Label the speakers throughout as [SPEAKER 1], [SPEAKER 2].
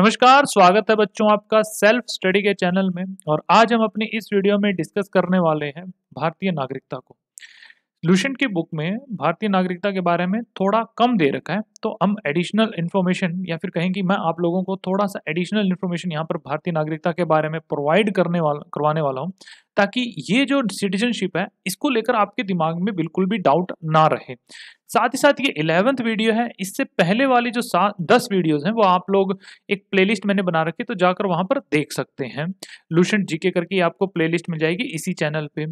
[SPEAKER 1] नमस्कार स्वागत है बच्चों आपका सेल्फ स्टडी के चैनल में और आज हम अपने इस वीडियो में डिस्कस करने वाले हैं भारतीय नागरिकता को लुशन की बुक में भारतीय नागरिकता के बारे में थोड़ा कम दे रखा है तो हम एडिशनल इन्फॉर्मेशन या फिर कहें कि मैं आप लोगों को थोड़ा सा एडिशनल इन्फॉर्मेशन यहाँ पर भारतीय नागरिकता के बारे में प्रोवाइड करने वाला करवाने वाला हूँ ताकि ये जो सिटीजनशिप है इसको लेकर आपके दिमाग में बिल्कुल भी डाउट ना रहे साथ ही साथ ये इलेवंथ वीडियो है इससे पहले वाली जो सात दस वीडियोज़ हैं वो आप लोग एक प्लेलिस्ट मैंने बना रखी तो जाकर वहाँ पर देख सकते हैं लूशन जीके करके आपको प्लेलिस्ट मिल जाएगी इसी चैनल पे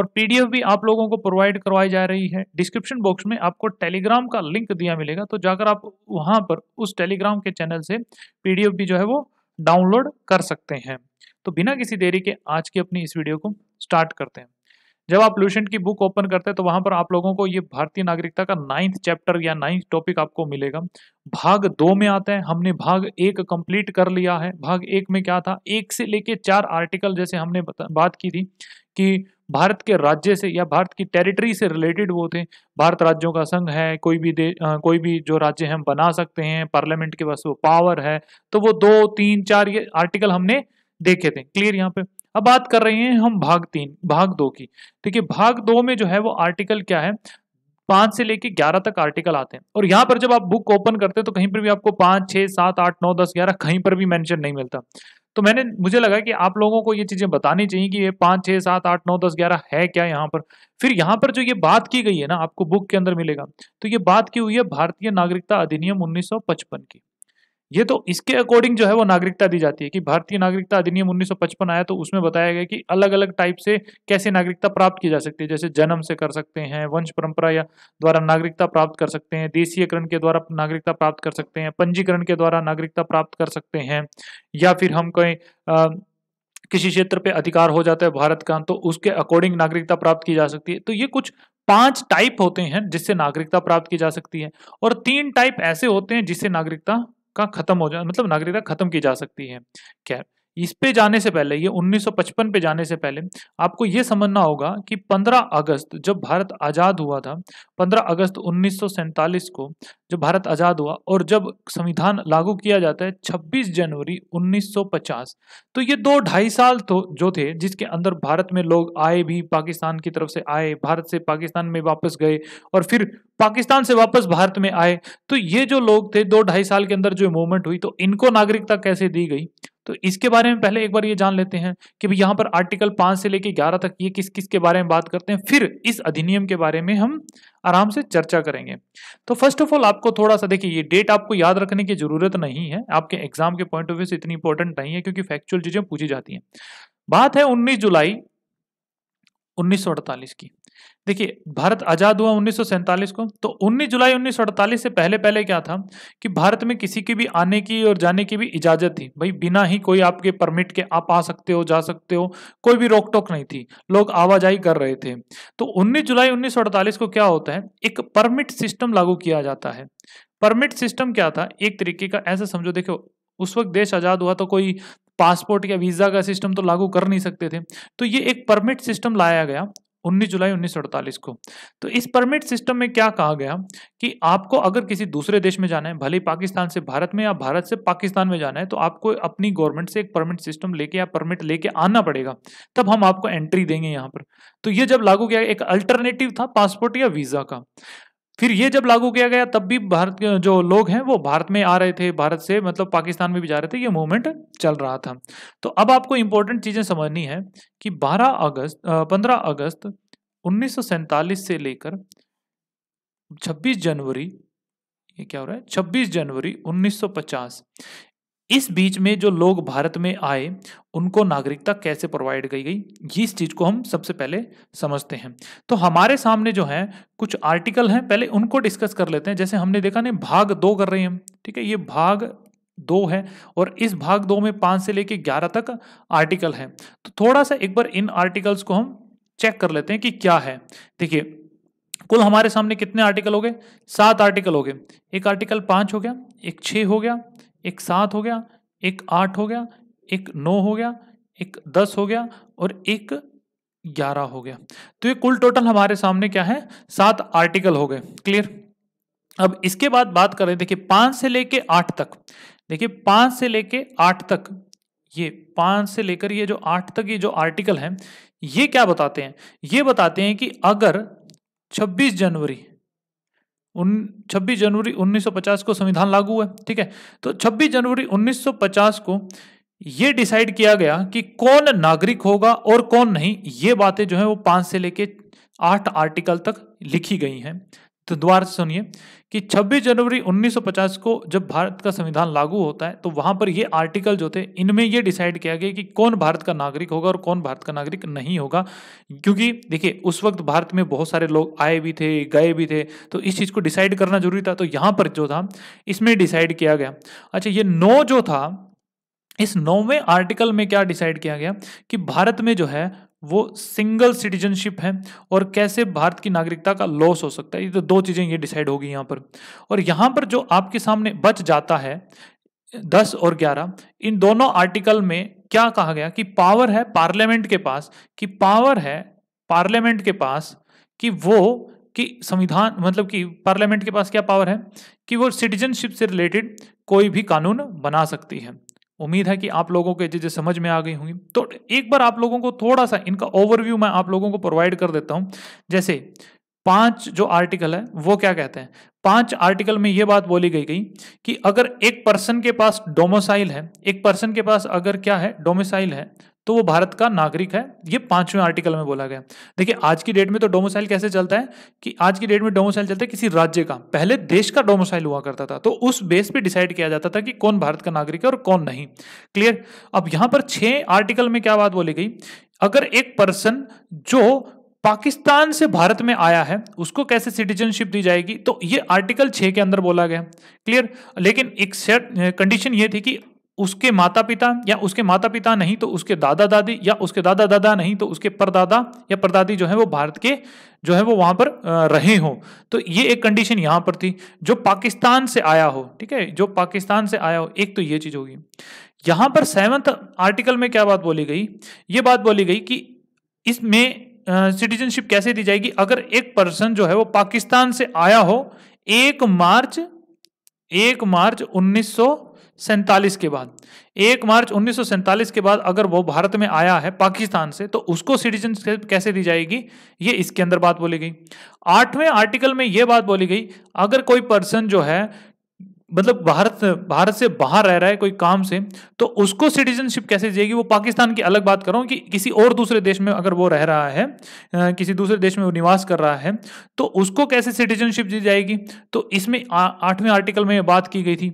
[SPEAKER 1] और पीडीएफ भी आप लोगों को प्रोवाइड करवाई जा रही है डिस्क्रिप्शन बॉक्स में आपको टेलीग्राम का लिंक दिया मिलेगा तो जाकर आप वहाँ पर उस टेलीग्राम के चैनल से पी भी जो है वो डाउनलोड कर सकते हैं तो बिना किसी देरी के आज की अपनी इस वीडियो को स्टार्ट करते हैं जब आप लूशेंट की बुक ओपन करते हैं तो वहां पर आप लोगों को ये भारतीय नागरिकता का नाइन्थ चैप्टर या नाइन्थ टॉपिक आपको मिलेगा भाग दो में आता है हमने भाग एक कंप्लीट कर लिया है भाग एक में क्या था एक से लेके चार आर्टिकल जैसे हमने बात की थी कि भारत के राज्य से या भारत की टेरिटरी से रिलेटेड वो थे भारत राज्यों का संघ है कोई भी दे आ, कोई भी जो राज्य हम बना सकते हैं पार्लियामेंट के पास वो पावर है तो वो दो तीन चार ये आर्टिकल हमने देखे थे क्लियर यहाँ पे अब बात कर रहे हैं हम भाग तीन भाग दो की ठीक है भाग दो में जो है वो आर्टिकल क्या है पांच से लेके ग्यारह तक आर्टिकल आते हैं और यहाँ पर जब आप बुक ओपन करते हैं तो कहीं पर भी आपको पांच छह सात आठ नौ दस ग्यारह कहीं पर भी मेंशन नहीं मिलता तो मैंने मुझे लगा कि आप लोगों को ये चीज़ें बतानी चाहिए कि ये पांच छह सात आठ नौ दस ग्यारह है क्या यहाँ पर फिर यहाँ पर जो ये बात की गई है ना आपको बुक के अंदर मिलेगा तो ये बात की हुई है भारतीय नागरिकता अधिनियम 1955 की ये तो इसके अकॉर्डिंग जो है वो नागरिकता दी जाती है कि भारतीय नागरिकता अधिनियम 1955 आया तो उसमें बताया गया कि अलग अलग टाइप से कैसे नागरिकता प्राप्त की जा सकती है जैसे जन्म से कर सकते हैं वंश परंपरा या द्वारा नागरिकता प्राप्त कर सकते हैं देशीयकरण के द्वारा नागरिकता प्राप्त कर सकते हैं पंजीकरण के द्वारा नागरिकता प्राप्त कर सकते हैं या फिर हम कहें किसी क्षेत्र पे अधिकार हो जाता है भारत का तो उसके अकॉर्डिंग नागरिकता प्राप्त की जा सकती है तो ये कुछ पांच टाइप होते हैं जिससे नागरिकता प्राप्त की जा सकती है और तीन टाइप ऐसे होते हैं जिससे नागरिकता का खत्म हो जाए मतलब नागरिकता खत्म की जा सकती है क्या इस पे जाने से पहले ये 1955 पे जाने से पहले आपको ये समझना होगा कि 15 अगस्त जब भारत आज़ाद हुआ था 15 अगस्त उन्नीस को जब भारत आज़ाद हुआ और जब संविधान लागू किया जाता है 26 जनवरी 1950 तो ये दो ढाई साल तो जो थे जिसके अंदर भारत में लोग आए भी पाकिस्तान की तरफ से आए भारत से पाकिस्तान में वापस गए और फिर पाकिस्तान से वापस भारत में आए तो ये जो लोग थे दो ढाई साल के अंदर जो मूवमेंट हुई तो इनको नागरिकता कैसे दी गई तो इसके बारे में पहले एक बार ये जान लेते हैं कि भाई यहाँ पर आर्टिकल पांच से लेकर ग्यारह तक ये किस किस के बारे में बात करते हैं फिर इस अधिनियम के बारे में हम आराम से चर्चा करेंगे तो फर्स्ट ऑफ ऑल आपको थोड़ा सा देखिए ये डेट आपको याद रखने की ज़रूरत नहीं है आपके एग्जाम के पॉइंट ऑफ व्यू से इतनी इंपॉर्टेंट नहीं है क्योंकि फैक्चुअल चीज़ें पूछी जाती है बात है उन्नीस जुलाई उन्नीस की देखिए भारत आज़ाद हुआ उन्नीस को तो 19 जुलाई 1948 से पहले पहले क्या था कि भारत में किसी के भी आने की और जाने की भी इजाज़त थी भाई बिना ही कोई आपके परमिट के आप आ सकते हो जा सकते हो कोई भी रोक टोक नहीं थी लोग आवाजाही कर रहे थे तो 19 जुलाई 1948 को क्या होता है एक परमिट सिस्टम लागू किया जाता है परमिट सिस्टम क्या था एक तरीके का ऐसा समझो देखो उस वक्त देश आज़ाद हुआ तो कोई पासपोर्ट या वीज़ा का सिस्टम तो लागू कर नहीं सकते थे तो ये एक परमिट सिस्टम लाया गया 19 जुलाई 1948 को तो इस परमिट सिस्टम में क्या कहा गया कि आपको अगर किसी दूसरे देश में जाना है भले पाकिस्तान से भारत में या भारत से पाकिस्तान में जाना है तो आपको अपनी गवर्नमेंट से एक परमिट सिस्टम लेके या परमिट लेके आना पड़ेगा तब हम आपको एंट्री देंगे यहाँ पर तो ये जब लागू किया एक अल्टरनेटिव था पासपोर्ट या वीज़ा का फिर ये जब लागू किया गया तब भी भारत के जो लोग हैं वो भारत में आ रहे थे भारत से मतलब पाकिस्तान में भी जा रहे थे ये मूवमेंट चल रहा था तो अब आपको इंपॉर्टेंट चीज़ें समझनी है कि 12 अगस्त 15 अगस्त उन्नीस से लेकर 26 जनवरी ये क्या हो रहा है 26 जनवरी 1950 इस बीच में जो लोग भारत में आए उनको नागरिकता कैसे प्रोवाइड की गई इस चीज़ को हम सबसे पहले समझते हैं तो हमारे सामने जो है कुछ आर्टिकल हैं पहले उनको डिस्कस कर लेते हैं जैसे हमने देखा नहीं भाग दो कर रहे हैं ठीक है ये भाग दो है और इस भाग दो में पाँच से लेके ग्यारह तक आर्टिकल है तो थोड़ा सा एक बार इन आर्टिकल्स को हम चेक कर लेते हैं कि क्या है देखिए कुल हमारे सामने कितने आर्टिकल हो गए सात आर्टिकल हो गए एक आर्टिकल पाँच हो गया एक छः हो गया एक सात हो गया एक आठ हो गया एक नौ हो गया एक दस हो गया और एक ग्यारह हो गया तो ये कुल टोटल हमारे सामने क्या है सात आर्टिकल हो गए क्लियर अब इसके बाद बात करें देखिए पांच से लेके आठ तक देखिए पांच से लेके आठ तक ये पांच से लेकर ये जो आठ तक ये जो आर्टिकल है ये क्या बताते हैं ये बताते हैं कि अगर 26 जनवरी 26 जनवरी 1950 को संविधान लागू हुआ ठीक है तो 26 जनवरी 1950 को यह डिसाइड किया गया कि कौन नागरिक होगा और कौन नहीं ये बातें जो है वो पांच से लेके आठ आर्टिकल तक लिखी गई हैं तो द्वार सुनिए कि 26 जनवरी 1950 को जब भारत का संविधान लागू होता है तो वहां पर ये आर्टिकल जो थे इनमें ये डिसाइड किया गया कि कौन भारत का नागरिक होगा और कौन भारत का नागरिक नहीं होगा क्योंकि देखिए उस वक्त भारत में बहुत सारे लोग आए भी थे गए भी थे तो इस चीज़ को डिसाइड करना जरूरी था तो यहाँ पर जो था इसमें डिसाइड किया गया अच्छा ये नौ जो था इस नौवें आर्टिकल में क्या डिसाइड किया गया कि भारत में जो है वो सिंगल सिटीजनशिप है और कैसे भारत की नागरिकता का लॉस हो सकता है ये तो दो चीज़ें ये डिसाइड होगी यहाँ पर और यहाँ पर जो आपके सामने बच जाता है दस और ग्यारह इन दोनों आर्टिकल में क्या कहा गया कि पावर है पार्लियामेंट के पास कि पावर है पार्लियामेंट के पास कि वो कि संविधान मतलब कि पार्लियामेंट के पास क्या पावर है कि वो सिटीजनशिप से रिलेटेड कोई भी कानून बना सकती है उम्मीद है कि आप लोगों के चीज़ें समझ में आ गई होंगी तो एक बार आप लोगों को थोड़ा सा इनका ओवरव्यू मैं आप लोगों को प्रोवाइड कर देता हूँ जैसे पांच जो आर्टिकल है वो क्या कहते हैं पांच आर्टिकल में ये बात बोली गई गई कि अगर एक पर्सन के पास डोमोसाइल है एक पर्सन के पास अगर क्या है डोमिसाइल है तो वो भारत का नागरिक है ये पांचवें आर्टिकल में बोला गया देखिए आज की डेट में तो डोमोसाइल कैसे चलता है कि आज की डेट में डोमोसाइल चलता है किसी राज्य का पहले देश का डोमोसाइल हुआ करता था तो उस बेस पे डिसाइड किया जाता था कि कौन भारत का नागरिक है और कौन नहीं क्लियर अब यहां पर छह आर्टिकल में क्या बात बोली गई अगर एक पर्सन जो पाकिस्तान से भारत में आया है उसको कैसे सिटीजनशिप दी जाएगी तो ये आर्टिकल छः के अंदर बोला गया क्लियर लेकिन एक सेट कंडीशन ये थी कि उसके माता पिता या उसके माता पिता नहीं तो उसके दादा दादी या उसके दादा दादा नहीं तो उसके परदादा या परदादी जो है वो भारत के जो है वो वहां पर रहे हो तो ये एक कंडीशन यहां पर थी जो पाकिस्तान से आया हो ठीक है जो पाकिस्तान से आया हो एक तो ये चीज होगी यहां पर सेवंथ आर्टिकल में क्या बात बोली गई ये बात बोली गई कि इसमें सिटीजनशिप कैसे दी जाएगी अगर एक पर्सन जो है वो पाकिस्तान से आया हो एक मार्च एक मार्च उन्नीस सौ सैंतालीस के बाद एक मार्च उन्नीस के बाद अगर वो भारत में आया है पाकिस्तान से तो उसको सिटीजनशिप कैसे दी जाएगी ये इसके अंदर बात बोली गई आठवें आर्टिकल में ये बात बोली गई अगर कोई पर्सन जो है मतलब भारत भारत से बाहर रह रहा है कोई काम से तो उसको सिटीजनशिप कैसे जाएगी वो पाकिस्तान की अलग बात कर कि किसी और दूसरे देश में अगर वो रह रहा है किसी दूसरे देश में वो निवास कर रहा है तो उसको कैसे सिटीजनशिप दी जाएगी तो इसमें आठवें आर्टिकल में बात की गई थी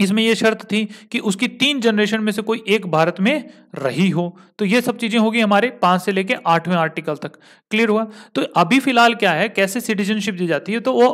[SPEAKER 1] इसमें यह शर्त थी कि उसकी तीन जनरेशन में से कोई एक भारत में रही हो तो यह सब चीजें होगी हमारे पांच से लेकर आठवें आर्टिकल तक क्लियर हुआ तो अभी फिलहाल क्या है कैसे सिटीजनशिप दी जाती है तो वो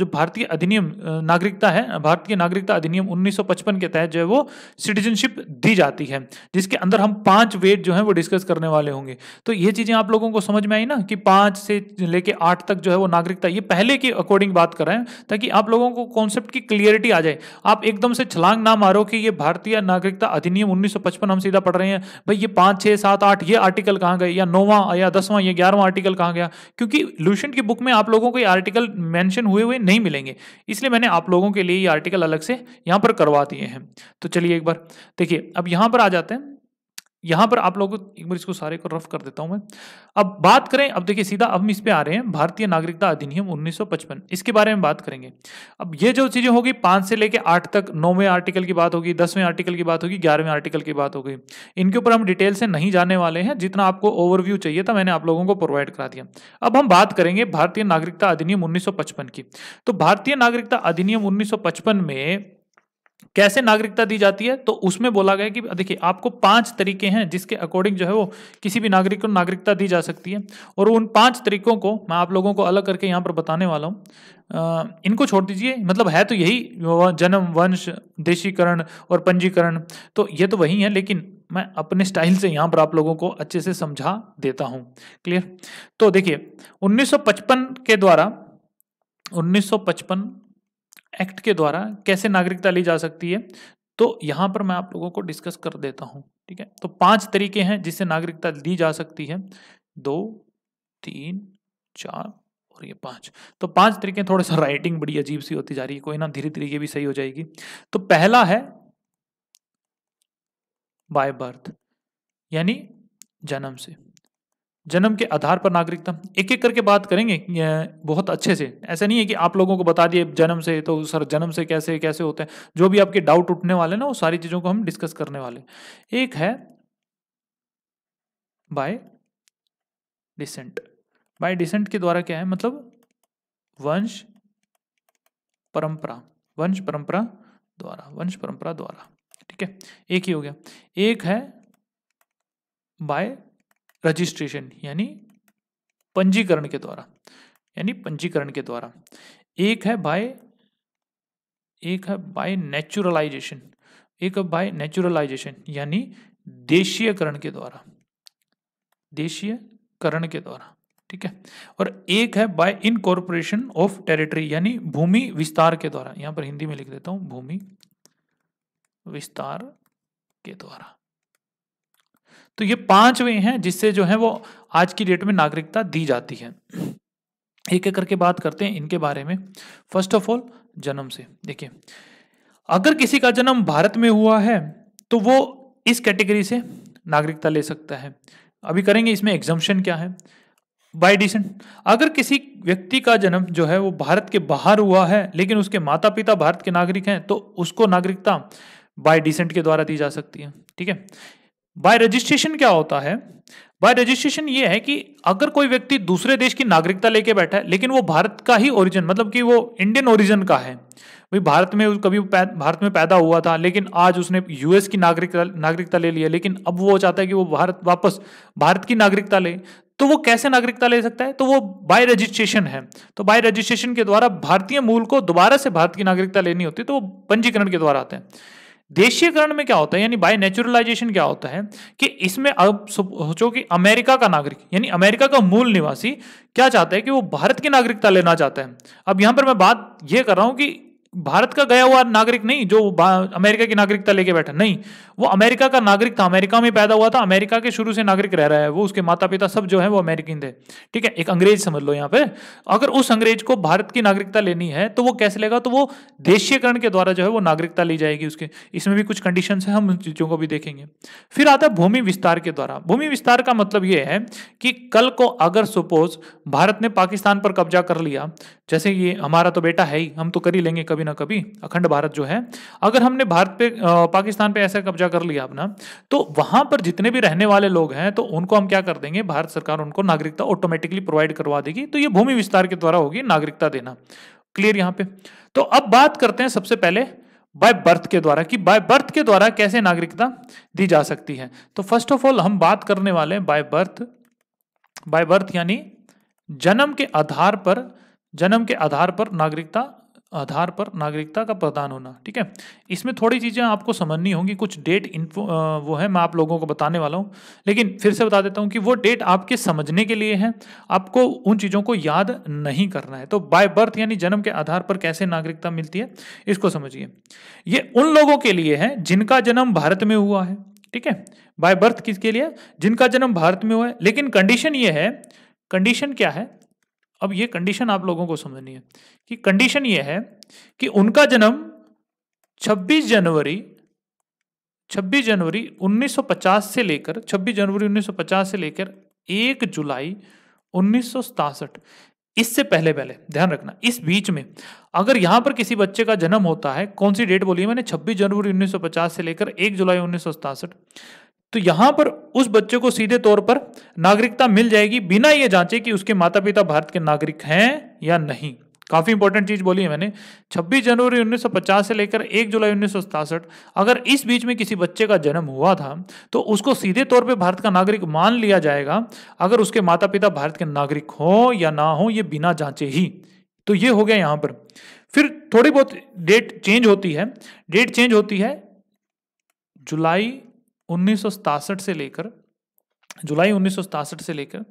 [SPEAKER 1] जो भारतीय अधिनियम नागरिकता है भारतीय नागरिकता अधिनियम 1955 के तहत जो है वो सिटीजनशिप दी जाती है जिसके अंदर हम पांच वेट जो है वो डिस्कस करने वाले होंगे तो ये चीजें आप लोगों को समझ में आई ना कि पांच से लेके आठ तक जो है वो नागरिकता ये पहले के अकॉर्डिंग बात कर रहे हैं ताकि आप लोगों को कॉन्सेप्ट की क्लियरिटी आ जाए आप एकदम से छलांग ना मारो कि ये भारतीय नागरिकता अधिनियम 1955 हम सीधा पढ़ रहे हैं भाई ये पांच छह सात आठ ये आर्टिकल कहाँ गए या नौवा या दसवां या ग्यारहवा आर्टिकल कहाँ गया क्योंकि लूशन की बुक में आप लोगों को ये आर्टिकल मेंशन हुए हुए नहीं मिलेंगे इसलिए मैंने आप लोगों के लिए ये आर्टिकल अलग से यहाँ पर करवा दिए हैं तो चलिए एक बार देखिए अब यहाँ पर आ जाते हैं यहाँ पर आप लोगों एक बार इसको सारे को रफ कर देता हूँ मैं अब बात करें अब देखिए सीधा अब हम इस पे आ रहे हैं भारतीय नागरिकता अधिनियम 1955 इसके बारे में बात करेंगे अब ये जो चीज़ें होगी पाँच से लेके आठ तक नौवें आर्टिकल की बात होगी दसवें आर्टिकल की बात होगी ग्यारहवें आर्टिकल की बात होगी इनके ऊपर हम डिटेल से नहीं जाने वाले हैं जितना आपको ओवरव्यू चाहिए था मैंने आप लोगों को प्रोवाइड करा दिया अब हम बात करेंगे भारतीय नागरिकता अधिनियम उन्नीस की तो भारतीय नागरिकता अधिनियम उन्नीस में कैसे नागरिकता दी जाती है तो उसमें बोला गया कि देखिए आपको पांच तरीके हैं जिसके अकॉर्डिंग जो है वो किसी भी नागरिक को नागरिकता दी जा सकती है और उन पांच तरीकों को मैं आप लोगों को अलग करके यहाँ पर बताने वाला हूँ इनको छोड़ दीजिए मतलब है तो यही जन्म वंश देशीकरण और पंजीकरण तो ये तो वही है लेकिन मैं अपने स्टाइल से यहाँ पर आप लोगों को अच्छे से समझा देता हूँ क्लियर तो देखिए 1955 के द्वारा 1955 एक्ट के द्वारा कैसे नागरिकता ली जा सकती है तो यहाँ पर मैं आप लोगों को डिस्कस कर देता हूँ ठीक है तो पांच तरीके हैं जिससे नागरिकता ली जा सकती है दो तीन चार और ये पांच तो पांच तरीके थोड़ा सा राइटिंग बड़ी अजीब सी होती जा रही है कोई ना धीरे धीरे ये भी सही हो जाएगी तो पहला है बाय बर्थ यानी जन्म से जन्म के आधार पर नागरिकता एक एक करके बात करेंगे बहुत अच्छे से ऐसा नहीं है कि आप लोगों को बता दिए जन्म से तो सर जन्म से कैसे कैसे होते हैं जो भी आपके डाउट उठने वाले ना वो सारी चीज़ों को हम डिस्कस करने वाले एक है बाय डिसेंट बाय डिसेंट के द्वारा क्या है मतलब वंश परंपरा वंश परंपरा द्वारा वंश परंपरा द्वारा ठीक है एक ही हो गया एक है बाय रजिस्ट्रेशन यानी पंजीकरण के द्वारा यानी पंजीकरण के द्वारा एक है बाय एक है बाय नेचुरलाइजेशन एक है बाय नेचुरलाइजेशन यानी देशीयकरण के द्वारा देशीयकरण के द्वारा ठीक है और एक है बाय इनकॉर्पोरेशन ऑफ टेरिटरी यानी भूमि विस्तार के द्वारा यहां पर हिंदी में लिख देता हूं भूमि विस्तार के द्वारा तो ये पांच वे हैं जिससे जो है वो आज की डेट में नागरिकता दी जाती है एक एक करके बात करते हैं इनके बारे में फर्स्ट ऑफ ऑल जन्म से देखिए अगर किसी का जन्म भारत में हुआ है तो वो इस कैटेगरी से नागरिकता ले सकता है अभी करेंगे इसमें एग्जम्पन क्या है बाई डिसेंट अगर किसी व्यक्ति का जन्म जो है वो भारत के बाहर हुआ है लेकिन उसके माता पिता भारत के नागरिक हैं तो उसको नागरिकता बाय डिसेंट के द्वारा दी जा सकती है ठीक है बाय रजिस्ट्रेशन क्या होता है बाय रजिस्ट्रेशन ये है कि अगर कोई व्यक्ति दूसरे देश की नागरिकता लेके बैठा है लेकिन वो भारत का ही ओरिजिन मतलब कि वो इंडियन ओरिजिन का है भाई भारत में कभी भारत में पैदा हुआ था लेकिन आज उसने यूएस की नागरिकता नागरिकता ले लिया लेकिन अब वो चाहता है कि वो भारत वापस भारत की नागरिकता ले तो वो कैसे नागरिकता ले सकता है तो वो बाय रजिस्ट्रेशन है तो बाय रजिस्ट्रेशन के द्वारा भारतीय मूल को दोबारा से भारत की नागरिकता लेनी होती है तो वो पंजीकरण के द्वारा आते हैं देशीयकरण में क्या होता है यानी बाय नेचुरलाइजेशन क्या होता है कि इसमें अब सोचो कि अमेरिका का नागरिक यानी अमेरिका का मूल निवासी क्या चाहता है कि वो भारत की नागरिकता लेना चाहता है अब यहां पर मैं बात यह कर रहा हूं कि भारत का गया हुआ नागरिक नहीं जो अमेरिका की नागरिकता लेके बैठा नहीं वो अमेरिका का नागरिक था अमेरिका में पैदा हुआ था अमेरिका के शुरू से नागरिक रह रहा है वो उसके माता पिता सब जो है वो अमेरिकन थे ठीक है एक अंग्रेज समझ लो यहाँ पे अगर उस अंग्रेज को भारत की नागरिकता लेनी है तो वो कैसे लेगा तो वो देशीयकरण के द्वारा जो है वो नागरिकता ली जाएगी उसके इसमें भी कुछ कंडीशन है हम उन चीज़ों को भी देखेंगे फिर आता है भूमि विस्तार के द्वारा भूमि विस्तार का मतलब ये है कि कल को अगर सपोज भारत ने पाकिस्तान पर कब्जा कर लिया जैसे ये हमारा तो बेटा है ही हम तो कर ही लेंगे कभी ना कभी अखंड भारत जो है अगर हमने भारत पे पाकिस्तान पे ऐसा कब्जा कर लिया अपना तो वहां पर जितने भी रहने वाले लोग हैं तो उनको हम क्या कर देंगे भारत सरकार उनको नागरिकता ऑटोमेटिकली प्रोवाइड करवा देगी तो ये भूमि विस्तार के द्वारा होगी नागरिकता देना क्लियर यहाँ पे तो अब बात करते हैं सबसे पहले बाय बर्थ के द्वारा कि बाय बर्थ के द्वारा कैसे नागरिकता दी जा सकती है तो फर्स्ट ऑफ ऑल हम बात करने वाले बाय बर्थ बाय बर्थ यानी जन्म के आधार पर जन्म के आधार पर नागरिकता आधार पर नागरिकता का प्रदान होना ठीक है इसमें थोड़ी चीज़ें आपको समझनी होंगी कुछ डेट इन्फो वो है मैं आप लोगों को बताने वाला हूँ लेकिन फिर से बता देता हूँ कि वो डेट आपके समझने के लिए है आपको उन चीज़ों को याद नहीं करना है तो बाय बर्थ यानी जन्म के आधार पर कैसे नागरिकता मिलती है इसको समझिए ये उन लोगों के लिए है जिनका जन्म भारत में हुआ है ठीक है बाय बर्थ किसके लिए जिनका जन्म भारत में हुआ है लेकिन कंडीशन ये है कंडीशन क्या है अब ये कंडीशन आप लोगों को समझनी है कि कंडीशन ये है कि उनका जन्म 26 जनवरी 26 जनवरी 1950 से लेकर 26 जनवरी 1950 से लेकर 1 जुलाई उन्नीस इससे पहले पहले ध्यान रखना इस बीच में अगर यहां पर किसी बच्चे का जन्म होता है कौन सी डेट बोली मैंने 26 जनवरी 1950 से लेकर 1 जुलाई उन्नीस तो यहां पर उस बच्चे को सीधे तौर पर नागरिकता मिल जाएगी बिना यह जांचे कि उसके माता पिता भारत के नागरिक हैं या नहीं काफी इंपॉर्टेंट चीज बोली है मैंने 26 जनवरी 1950 से लेकर 1 जुलाई उन्नीस अगर इस बीच में किसी बच्चे का जन्म हुआ था तो उसको सीधे तौर पे भारत का नागरिक मान लिया जाएगा अगर उसके माता पिता भारत के नागरिक हो या ना हो ये बिना जांचे ही तो ये हो गया यहां पर फिर थोड़ी बहुत डेट चेंज होती है डेट चेंज होती है जुलाई उन्नीस से लेकर जुलाई उन्नीस से लेकर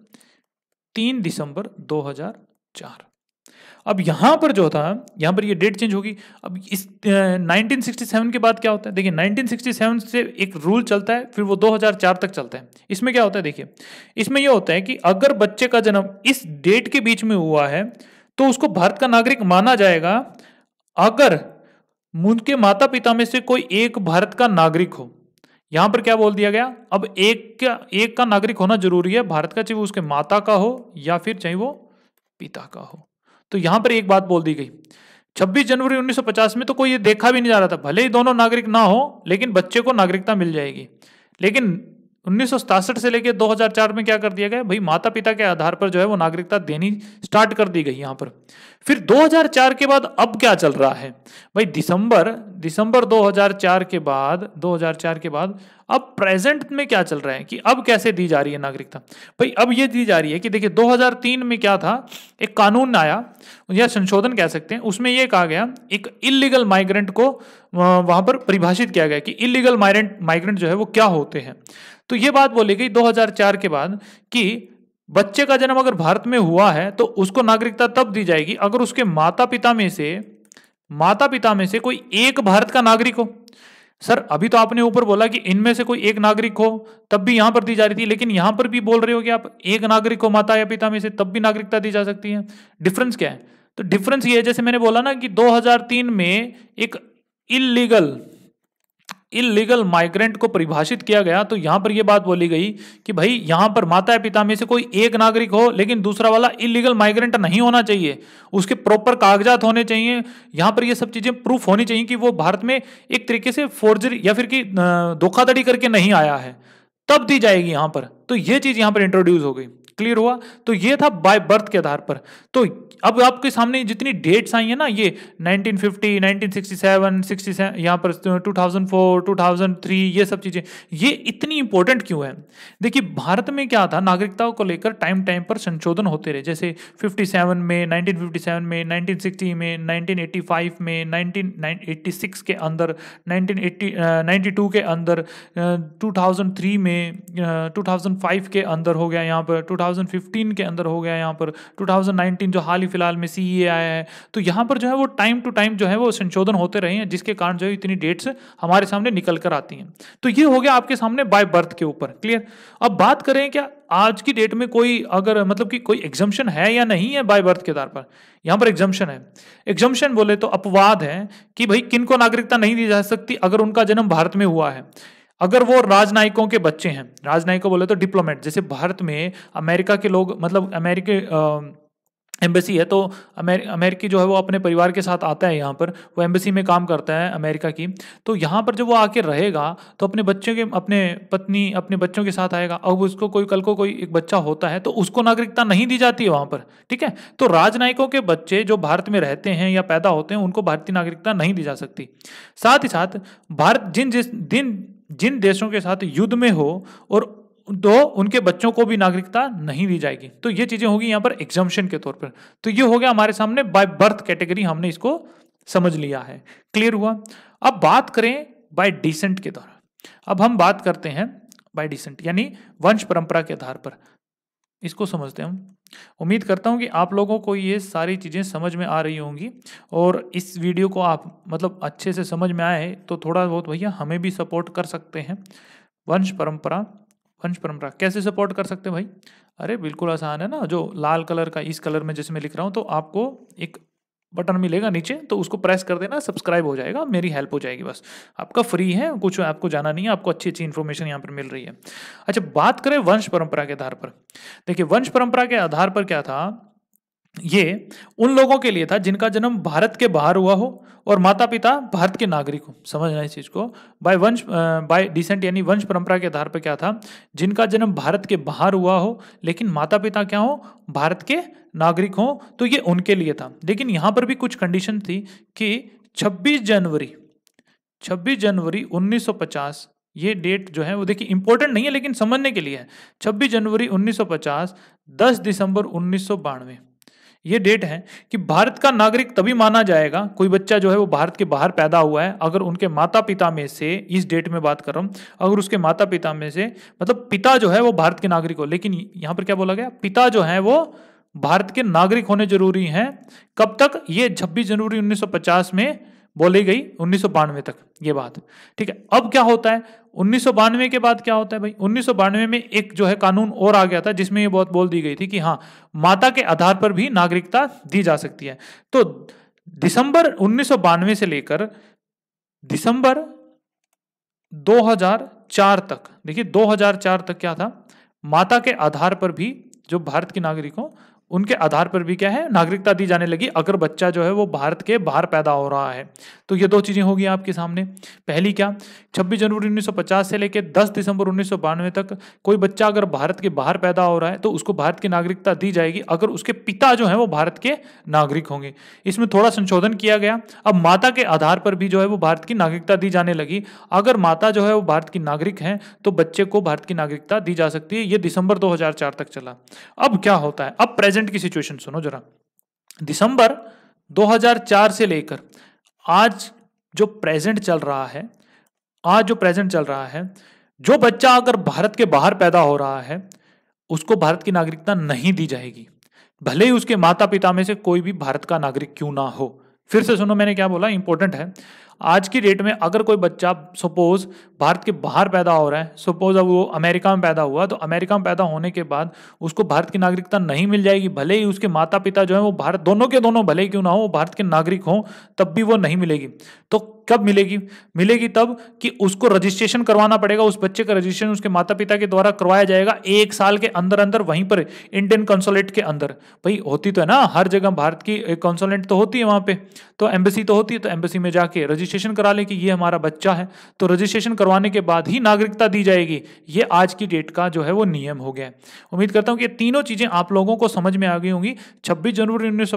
[SPEAKER 1] तीन दिसंबर 2004 अब यहां पर जो था यहां पर ये डेट चेंज होगी अब इस आ, 1967 के बाद क्या होता है देखिए 1967 से एक रूल चलता है फिर वो 2004 तक चलता है इसमें क्या होता है देखिए इसमें यह होता है कि अगर बच्चे का जन्म इस डेट के बीच में हुआ है तो उसको भारत का नागरिक माना जाएगा अगर उनके माता पिता में से कोई एक भारत का नागरिक हो यहां पर क्या बोल दिया गया अब एक का एक का नागरिक होना जरूरी है भारत का चाहे वो उसके माता का हो या फिर चाहे वो पिता का हो तो यहां पर एक बात बोल दी गई 26 जनवरी 1950 में तो कोई ये देखा भी नहीं जा रहा था भले ही दोनों नागरिक ना हो लेकिन बच्चे को नागरिकता मिल जाएगी लेकिन उन्नीस से लेकर 2004 में क्या कर दिया गया भाई माता पिता के आधार पर जो है वो नागरिकता देनी स्टार्ट कर दी गई यहाँ पर फिर 2004 के बाद अब क्या चल रहा है भाई दिसंबर दिसंबर 2004 के बाद 2004 के बाद अब प्रेजेंट में क्या चल रहा है कि अब कैसे दी जा रही है नागरिकता भाई अब ये दी जा रही है कि देखिए 2003 में क्या था एक कानून आया या संशोधन कह सकते हैं उसमें यह कहा गया एक इलीगल माइग्रेंट को वहां पर परिभाषित किया गया कि इलीगल माइग्रेंट माइग्रेंट जो है वो क्या होते हैं तो ये बात बोली गई 2004 के बाद कि बच्चे का जन्म अगर भारत में हुआ है तो उसको नागरिकता तब दी जाएगी अगर उसके माता पिता में से माता पिता में से कोई एक भारत का नागरिक हो सर अभी तो आपने ऊपर बोला कि इनमें से कोई एक नागरिक हो तब भी यहां पर दी जा रही थी लेकिन यहां पर भी बोल रहे हो कि आप एक नागरिक हो माता या पिता में से तब भी नागरिकता दी जा सकती है डिफरेंस क्या है तो डिफरेंस ये है जैसे मैंने बोला ना कि 2003 में एक इलीगल इलीगल माइग्रेंट को परिभाषित किया गया तो यहां पर यह बात बोली गई कि भाई यहां पर माता पिता में से कोई एक नागरिक हो लेकिन दूसरा वाला इलीगल माइग्रेंट नहीं होना चाहिए उसके प्रॉपर कागजात होने चाहिए यहां पर यह सब चीजें प्रूफ होनी चाहिए कि वो भारत में एक तरीके से फोर्जरी या फिर धोखाधड़ी करके नहीं आया है तब दी जाएगी यहां पर तो यह चीज यहां पर इंट्रोड्यूस हो गई क्लियर हुआ तो ये था बाय बर्थ के आधार पर तो अब आपके सामने जितनी डेट्स आई है ना ये 1950, 1967, 67 यहाँ पर 2004, तो 2003 ये सब चीज़ें ये इतनी इंपॉर्टेंट क्यों है देखिए भारत में क्या था नागरिकता को लेकर टाइम टाइम पर संशोधन होते रहे जैसे 57 में 1957 में 1960 में 1985 में 1986 के अंदर 1980 92 के अंदर 2003 में 2005 के अंदर हो गया यहाँ पर 2015 के अंदर हो गया यहाँ पर 2019 जो हाल ही फिलहाल में सी e आया है तो यहाँ पर जो है वो टाइम टू टाइम जो है वो संशोधन होते रहे हैं जिसके कारण जो है इतनी डेट्स हमारे सामने निकल कर आती हैं तो ये हो गया आपके सामने बाय बर्थ के ऊपर क्लियर अब बात करें क्या आज की डेट में कोई अगर मतलब कि कोई एग्जम्पन है या नहीं है बाय बर्थ के आधार पर यहाँ पर एग्जम्पन है एग्जम्पन बोले तो अपवाद है कि भाई किनको नागरिकता नहीं दी जा सकती अगर उनका जन्म भारत में हुआ है अगर वो राजनयिकों के बच्चे हैं राजनयिकों बोले तो डिप्लोमेट जैसे भारत में अमेरिका के लोग मतलब अमेरिके एम्बेसी है तो अमेर अमेरिकी जो है वो अपने परिवार के साथ आता है यहाँ पर वो एम्बेसी में काम करता है अमेरिका की तो यहाँ पर जब वो आके रहेगा तो अपने बच्चों के अपने पत्नी अपने बच्चों के साथ आएगा अब उसको कोई कल को कोई एक बच्चा होता है तो उसको नागरिकता नहीं दी जाती है वहाँ पर ठीक है तो राजनयिकों के बच्चे जो भारत में रहते हैं या पैदा होते हैं उनको भारतीय नागरिकता नहीं दी जा सकती साथ ही साथ भारत जिन जिस दिन जिन देशों के साथ युद्ध में हो और तो उनके बच्चों को भी नागरिकता नहीं दी जाएगी तो ये चीजें होगी यहाँ पर एग्जाम्शन के तौर पर तो ये हो गया हमारे सामने बाय बर्थ कैटेगरी हमने इसको समझ लिया है क्लियर हुआ अब बात करें बाय डिसेंट के द्वारा अब हम बात करते हैं बाय डिसेंट यानी वंश परंपरा के आधार पर इसको समझते हैं हम उम्मीद करता हूँ कि आप लोगों को ये सारी चीज़ें समझ में आ रही होंगी और इस वीडियो को आप मतलब अच्छे से समझ में आए तो थोड़ा बहुत भैया हमें भी सपोर्ट कर सकते हैं वंश परंपरा वंश परंपरा कैसे सपोर्ट कर सकते हैं भाई अरे बिल्कुल आसान है ना जो लाल कलर का इस कलर में जैसे मैं लिख रहा हूँ तो आपको एक बटन मिलेगा नीचे तो उसको प्रेस कर देना सब्सक्राइब हो जाएगा मेरी हेल्प हो जाएगी बस आपका फ्री है कुछ आपको जाना नहीं है आपको अच्छी अच्छी इन्फॉर्मेशन यहाँ पर मिल रही है अच्छा बात करें वंश परंपरा के आधार पर देखिए वंश परंपरा के आधार पर क्या था ये उन लोगों के लिए था जिनका जन्म भारत के बाहर हुआ हो और माता पिता भारत के नागरिक हो समझना इस चीज़ को बाय वंश बाय डिसेंट यानी वंश परंपरा के आधार पर क्या था जिनका जन्म भारत के बाहर हुआ हो लेकिन माता पिता क्या हो भारत के नागरिक हों तो ये उनके लिए था लेकिन यहाँ पर भी कुछ कंडीशन थी कि 26 जनवरी 26 जनवरी 1950 ये डेट जो है वो देखिए इंपॉर्टेंट नहीं है लेकिन समझने के लिए है 26 जनवरी 1950 10 दिसंबर उन्नीस ये डेट है कि भारत का नागरिक तभी माना जाएगा कोई बच्चा जो है वो भारत के बाहर पैदा हुआ है अगर उनके माता पिता में से इस डेट में बात कर रहा हूँ अगर उसके माता पिता में से मतलब पिता जो है वो भारत के नागरिक हो लेकिन यहाँ पर क्या बोला गया पिता जो है वो भारत के नागरिक होने जरूरी हैं कब तक ये 26 जनवरी 1950 में बोली गई उन्नीस तक ये बात ठीक है अब क्या होता है उन्नीस के बाद क्या होता है भाई उन्नीस में एक जो है कानून और आ गया था जिसमें ये बहुत बोल दी गई थी कि हाँ माता के आधार पर भी नागरिकता दी जा सकती है तो दिसंबर उन्नीस से लेकर दिसंबर 2004 तक देखिए 2004 तक क्या था माता के आधार पर भी जो भारत की नागरिकों उनके आधार पर भी क्या है नागरिकता दी जाने लगी अगर बच्चा जो है वो भारत के बाहर पैदा हो रहा है तो ये दो चीज़ें होगी आपके सामने पहली क्या 26 जनवरी 1950 से लेकर 10 दिसंबर उन्नीस तक कोई बच्चा अगर भारत के बाहर पैदा हो रहा है तो उसको भारत की नागरिकता दी जाएगी अगर उसके पिता जो है वो भारत के नागरिक होंगे इसमें थोड़ा संशोधन किया गया अब माता के आधार पर भी जो है वो भारत की नागरिकता दी जाने लगी अगर माता जो है वो भारत की नागरिक है तो बच्चे को भारत की नागरिकता दी जा सकती है ये दिसंबर दो तक चला अब क्या होता है अब प्रेजेंट प्रेजेंट की सिचुएशन सुनो जरा दिसंबर 2004 से लेकर आज जो प्रेजेंट चल रहा है आज जो प्रेजेंट चल रहा है जो बच्चा अगर भारत के बाहर पैदा हो रहा है उसको भारत की नागरिकता नहीं दी जाएगी भले ही उसके माता पिता में से कोई भी भारत का नागरिक क्यों ना हो फिर से सुनो मैंने क्या बोला इंपॉर्टेंट है आज की डेट में अगर कोई बच्चा सपोज भारत के बाहर पैदा हो रहा है सपोज अब वो अमेरिका में पैदा हुआ तो अमेरिका में पैदा होने के बाद उसको भारत की नागरिकता नहीं मिल जाएगी भले ही उसके माता पिता जो है वो भारत दोनों के दोनों भले क्यों ना हो वो भारत के नागरिक हों तब भी वो नहीं मिलेगी तो कब मिलेगी मिलेगी तब कि उसको रजिस्ट्रेशन करवाना पड़ेगा उस बच्चे का रजिस्ट्रेशन उसके माता पिता के द्वारा करवाया जाएगा एक साल के अंदर अंदर वहीं पर इंडियन कंसोलेट के अंदर भाई होती तो है ना हर जगह भारत की कंसोलेट तो होती है वहां पे तो एम्बेसी तो होती है तो एम्बेसी में जाके रजिस्ट्रेशन करा लें कि ये हमारा बच्चा है तो रजिस्ट्रेशन करवाने के बाद ही नागरिकता दी जाएगी ये आज की डेट का जो है वो नियम हो गया है उम्मीद करता हूँ कि तीनों चीज़ें आप लोगों को समझ में आ गई होंगी छब्बीस जनवरी उन्नीस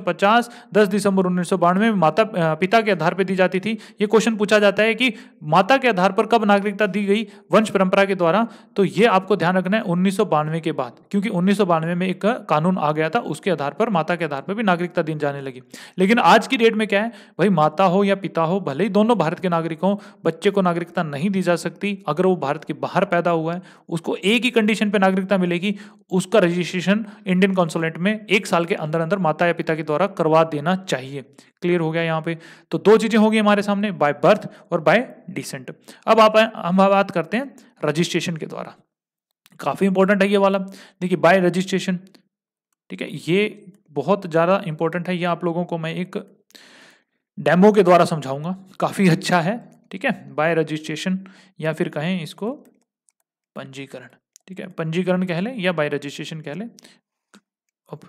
[SPEAKER 1] दस दिसंबर उन्नीस में माता पिता के आधार पर दी जाती थी ये क्वेश्चन पूछा जाता है कि माता के आधार पर कब नागरिकता दी गई वंश परंपरा के द्वारा तो ये आपको ध्यान रखना है उन्नीस के बाद क्योंकि उन्नीस में एक कानून आ गया था उसके आधार पर माता के आधार पर भी नागरिकता दी जाने लगी लेकिन आज की डेट में क्या है है भाई माता हो या पिता हो भले ही दोनों भारत के नागरिक हो बच्चे को नागरिकता नहीं दी जा सकती अगर वो भारत के बाहर पैदा हुआ है उसको एक ही कंडीशन पे नागरिकता मिलेगी उसका रजिस्ट्रेशन इंडियन कॉन्सुलेट में एक साल के अंदर अंदर माता या पिता के द्वारा करवा देना चाहिए क्लियर हो गया यहाँ पे तो दो चीज़ें होगी हमारे सामने बाय बर्थ और बाय डिसेंट अब आप हम बात करते हैं रजिस्ट्रेशन के द्वारा काफ़ी इंपॉर्टेंट है ये वाला देखिए बाय रजिस्ट्रेशन ठीक है ये बहुत ज़्यादा इंपॉर्टेंट है ये आप लोगों को मैं एक डेमो के द्वारा समझाऊंगा काफ़ी अच्छा है ठीक है बाय रजिस्ट्रेशन या फिर कहें इसको पंजीकरण ठीक है पंजीकरण कह लें या बाय रजिस्ट्रेशन कह लें अब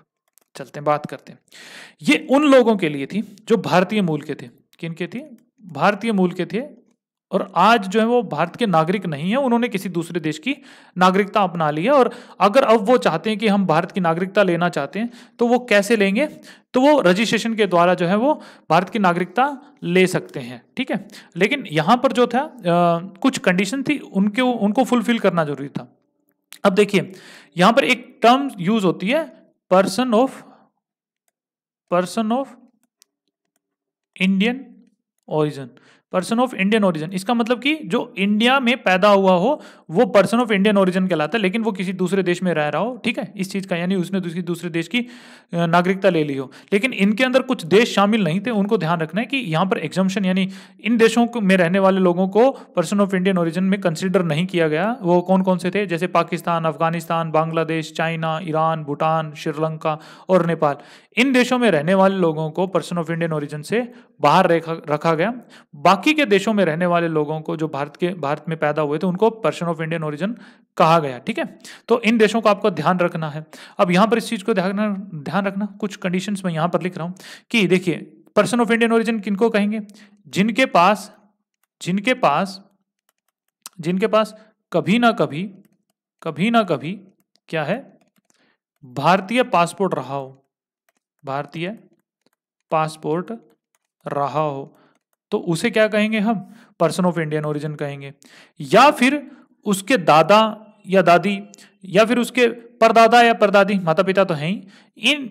[SPEAKER 1] चलते हैं बात करते हैं ये उन लोगों के लिए थी जो भारतीय मूल के थे किन के थे भारतीय मूल के थे और आज जो है वो भारत के नागरिक नहीं है उन्होंने किसी दूसरे देश की नागरिकता अपना ली है और अगर अब वो चाहते हैं कि हम भारत की नागरिकता लेना चाहते हैं तो वो कैसे लेंगे तो वो रजिस्ट्रेशन के द्वारा जो है वो भारत की नागरिकता ले सकते हैं ठीक है लेकिन यहाँ पर जो था आ, कुछ कंडीशन थी उनके उनको फुलफिल करना जरूरी था अब देखिए यहाँ पर एक टर्म यूज होती है person of person of Indian origin person of Indian origin इसका मतलब कि जो इंडिया में पैदा हुआ हो वो पर्सन ऑफ इंडियन ओरिजिन कहलाता है लेकिन वो किसी दूसरे देश में रह रहा हो ठीक है इस चीज़ का यानी उसने दूसरी दूसरे देश की नागरिकता ले ली हो लेकिन इनके अंदर कुछ देश शामिल नहीं थे उनको ध्यान रखना है कि यहाँ पर एग्जाम्शन यानी इन देशों में रहने वाले लोगों को पर्सन ऑफ इंडियन ओरिजिन में कंसिडर नहीं किया गया वो कौन कौन से थे जैसे पाकिस्तान अफगानिस्तान बांग्लादेश चाइना ईरान भूटान श्रीलंका और नेपाल इन देशों में रहने वाले लोगों को पर्सन ऑफ इंडियन ओरिजिन से बाहर रखा गया बाकी के देशों में रहने वाले लोगों को जो भारत के भारत में पैदा हुए थे उनको पर्सन ऑफ इंडियन ओरिजिन कहा गया ठीक है तो इन देशों को आपको ध्यान रखना है अब यहां पर इस चीज़ को ध्यान ध्यान रखना कुछ कंडीशन में यहां पर लिख रहा हूं कि देखिए पर्सन ऑफ इंडियन ओरिजिन किनको कहेंगे जिनके पास जिनके पास जिनके पास कभी ना कभी कभी ना कभी क्या है भारतीय पासपोर्ट रहा हो भारतीय पासपोर्ट रहा हो तो उसे क्या कहेंगे हम पर्सन ऑफ इंडियन ओरिजिन कहेंगे या फिर उसके दादा या दादी या फिर उसके परदादा या परदादी माता पिता तो हैं ही इन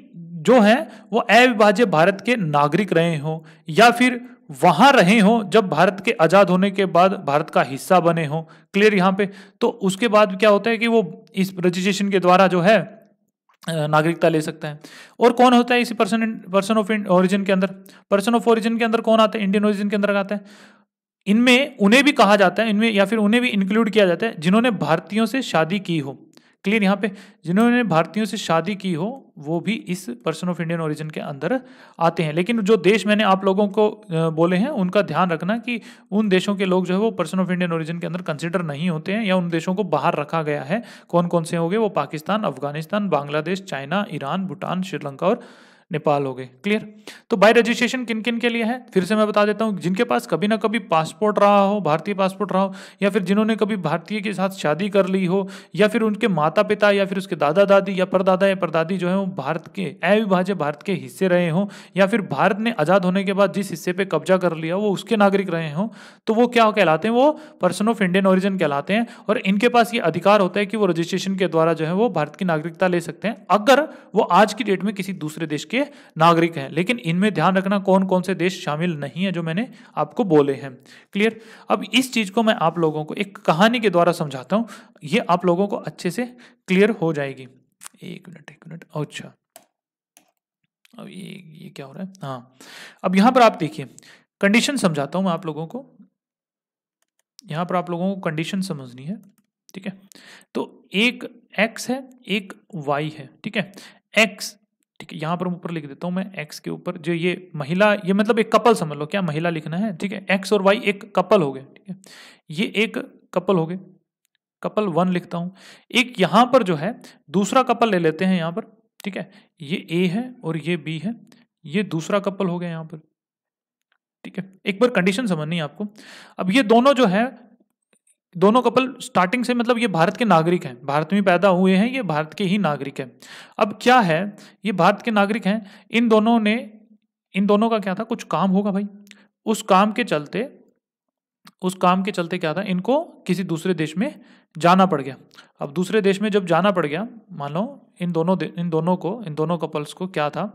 [SPEAKER 1] जो हैं वो अविभाज्य भारत के नागरिक रहे हों या फिर वहां रहे हों जब भारत के आज़ाद होने के बाद भारत का हिस्सा बने हों क्लियर यहाँ पे तो उसके बाद क्या होता है कि वो इस रजिस्ट्रेशन के द्वारा जो है नागरिकता ले सकता है और कौन होता है इसी पर्सन पर्सन ऑफ ओरिजिन के अंदर पर्सन ऑफ ओरिजिन के अंदर कौन आता है इंडियन ओरिजिन के अंदर आता है इनमें उन्हें भी कहा जाता है इनमें या फिर उन्हें भी इंक्लूड किया जाता है जिन्होंने भारतीयों से शादी की हो क्लियर यहाँ पे जिन्होंने भारतीयों से शादी की हो वो भी इस पर्सन ऑफ इंडियन ओरिजिन के अंदर आते हैं लेकिन जो देश मैंने आप लोगों को बोले हैं उनका ध्यान रखना कि उन देशों के लोग जो है वो पर्सन ऑफ इंडियन ओरिजिन के अंदर कंसिडर नहीं होते हैं या उन देशों को बाहर रखा गया है कौन कौन से हो गए वो पाकिस्तान अफगानिस्तान बांग्लादेश चाइना ईरान भूटान श्रीलंका और नेपाल हो गए क्लियर तो बाय रजिस्ट्रेशन किन किन के लिए है फिर से मैं बता देता हूँ जिनके पास कभी ना कभी पासपोर्ट रहा हो भारतीय पासपोर्ट रहा हो या फिर जिन्होंने कभी भारतीय के साथ शादी कर ली हो या फिर उनके माता पिता या फिर उसके दादा दादी या परदादा या परदादी जो है वो भारत के अविभाज्य भारत के हिस्से रहे हों या फिर भारत ने आज़ाद होने के बाद जिस हिस्से पर कब्जा कर लिया वो उसके नागरिक रहे हों तो वो क्या कहलाते हैं वो पर्सन ऑफ इंडियन ओरिजिन कहलाते हैं और इनके पास ये अधिकार होता है कि वो रजिस्ट्रेशन के द्वारा जो है वो भारत की नागरिकता ले सकते हैं अगर वो आज की डेट में किसी दूसरे देश के के नागरिक हैं लेकिन इनमें ध्यान रखना कौन कौन से देश शामिल नहीं है जो मैंने आपको बोले हैं क्लियर अब इस चीज़ को मैं आप लोगों को एक कहानी के द्वारा समझाता हूँ ये आप लोगों को अच्छे से क्लियर हो जाएगी एक मिनट एक मिनट अच्छा अब ये ये क्या हो रहा है हाँ अब यहाँ पर आप देखिए कंडीशन समझाता हूँ मैं आप लोगों को यहाँ पर आप लोगों को कंडीशन समझनी है ठीक है तो एक एक्स है एक वाई है ठीक है एक्स ठीक है यहाँ पर ऊपर लिख देता हूँ मैं एक्स के ऊपर जो ये महिला ये मतलब एक कपल समझ लो क्या महिला लिखना है ठीक है एक्स और वाई एक कपल हो गए ठीक है ये एक कपल हो गए कपल वन लिखता हूँ एक यहाँ पर जो है दूसरा कपल ले लेते हैं यहाँ पर ठीक है ये ए है और ये बी है ये दूसरा कपल हो गया यहाँ पर ठीक है एक बार कंडीशन समझनी है आपको अब ये दोनों जो है दोनों कपल स्टार्टिंग से मतलब ये भारत के नागरिक हैं भारत में पैदा हुए हैं ये भारत के ही नागरिक हैं अब क्या है ये भारत के नागरिक हैं इन दोनों ने इन दोनों का क्या था कुछ काम होगा भाई उस काम के चलते उस काम के चलते क्या था इनको किसी दूसरे देश में जाना पड़ गया अब दूसरे देश में जब जाना पड़ गया मान लो इन दोनों इन दोनों को इन दोनों कपल्स को क्या था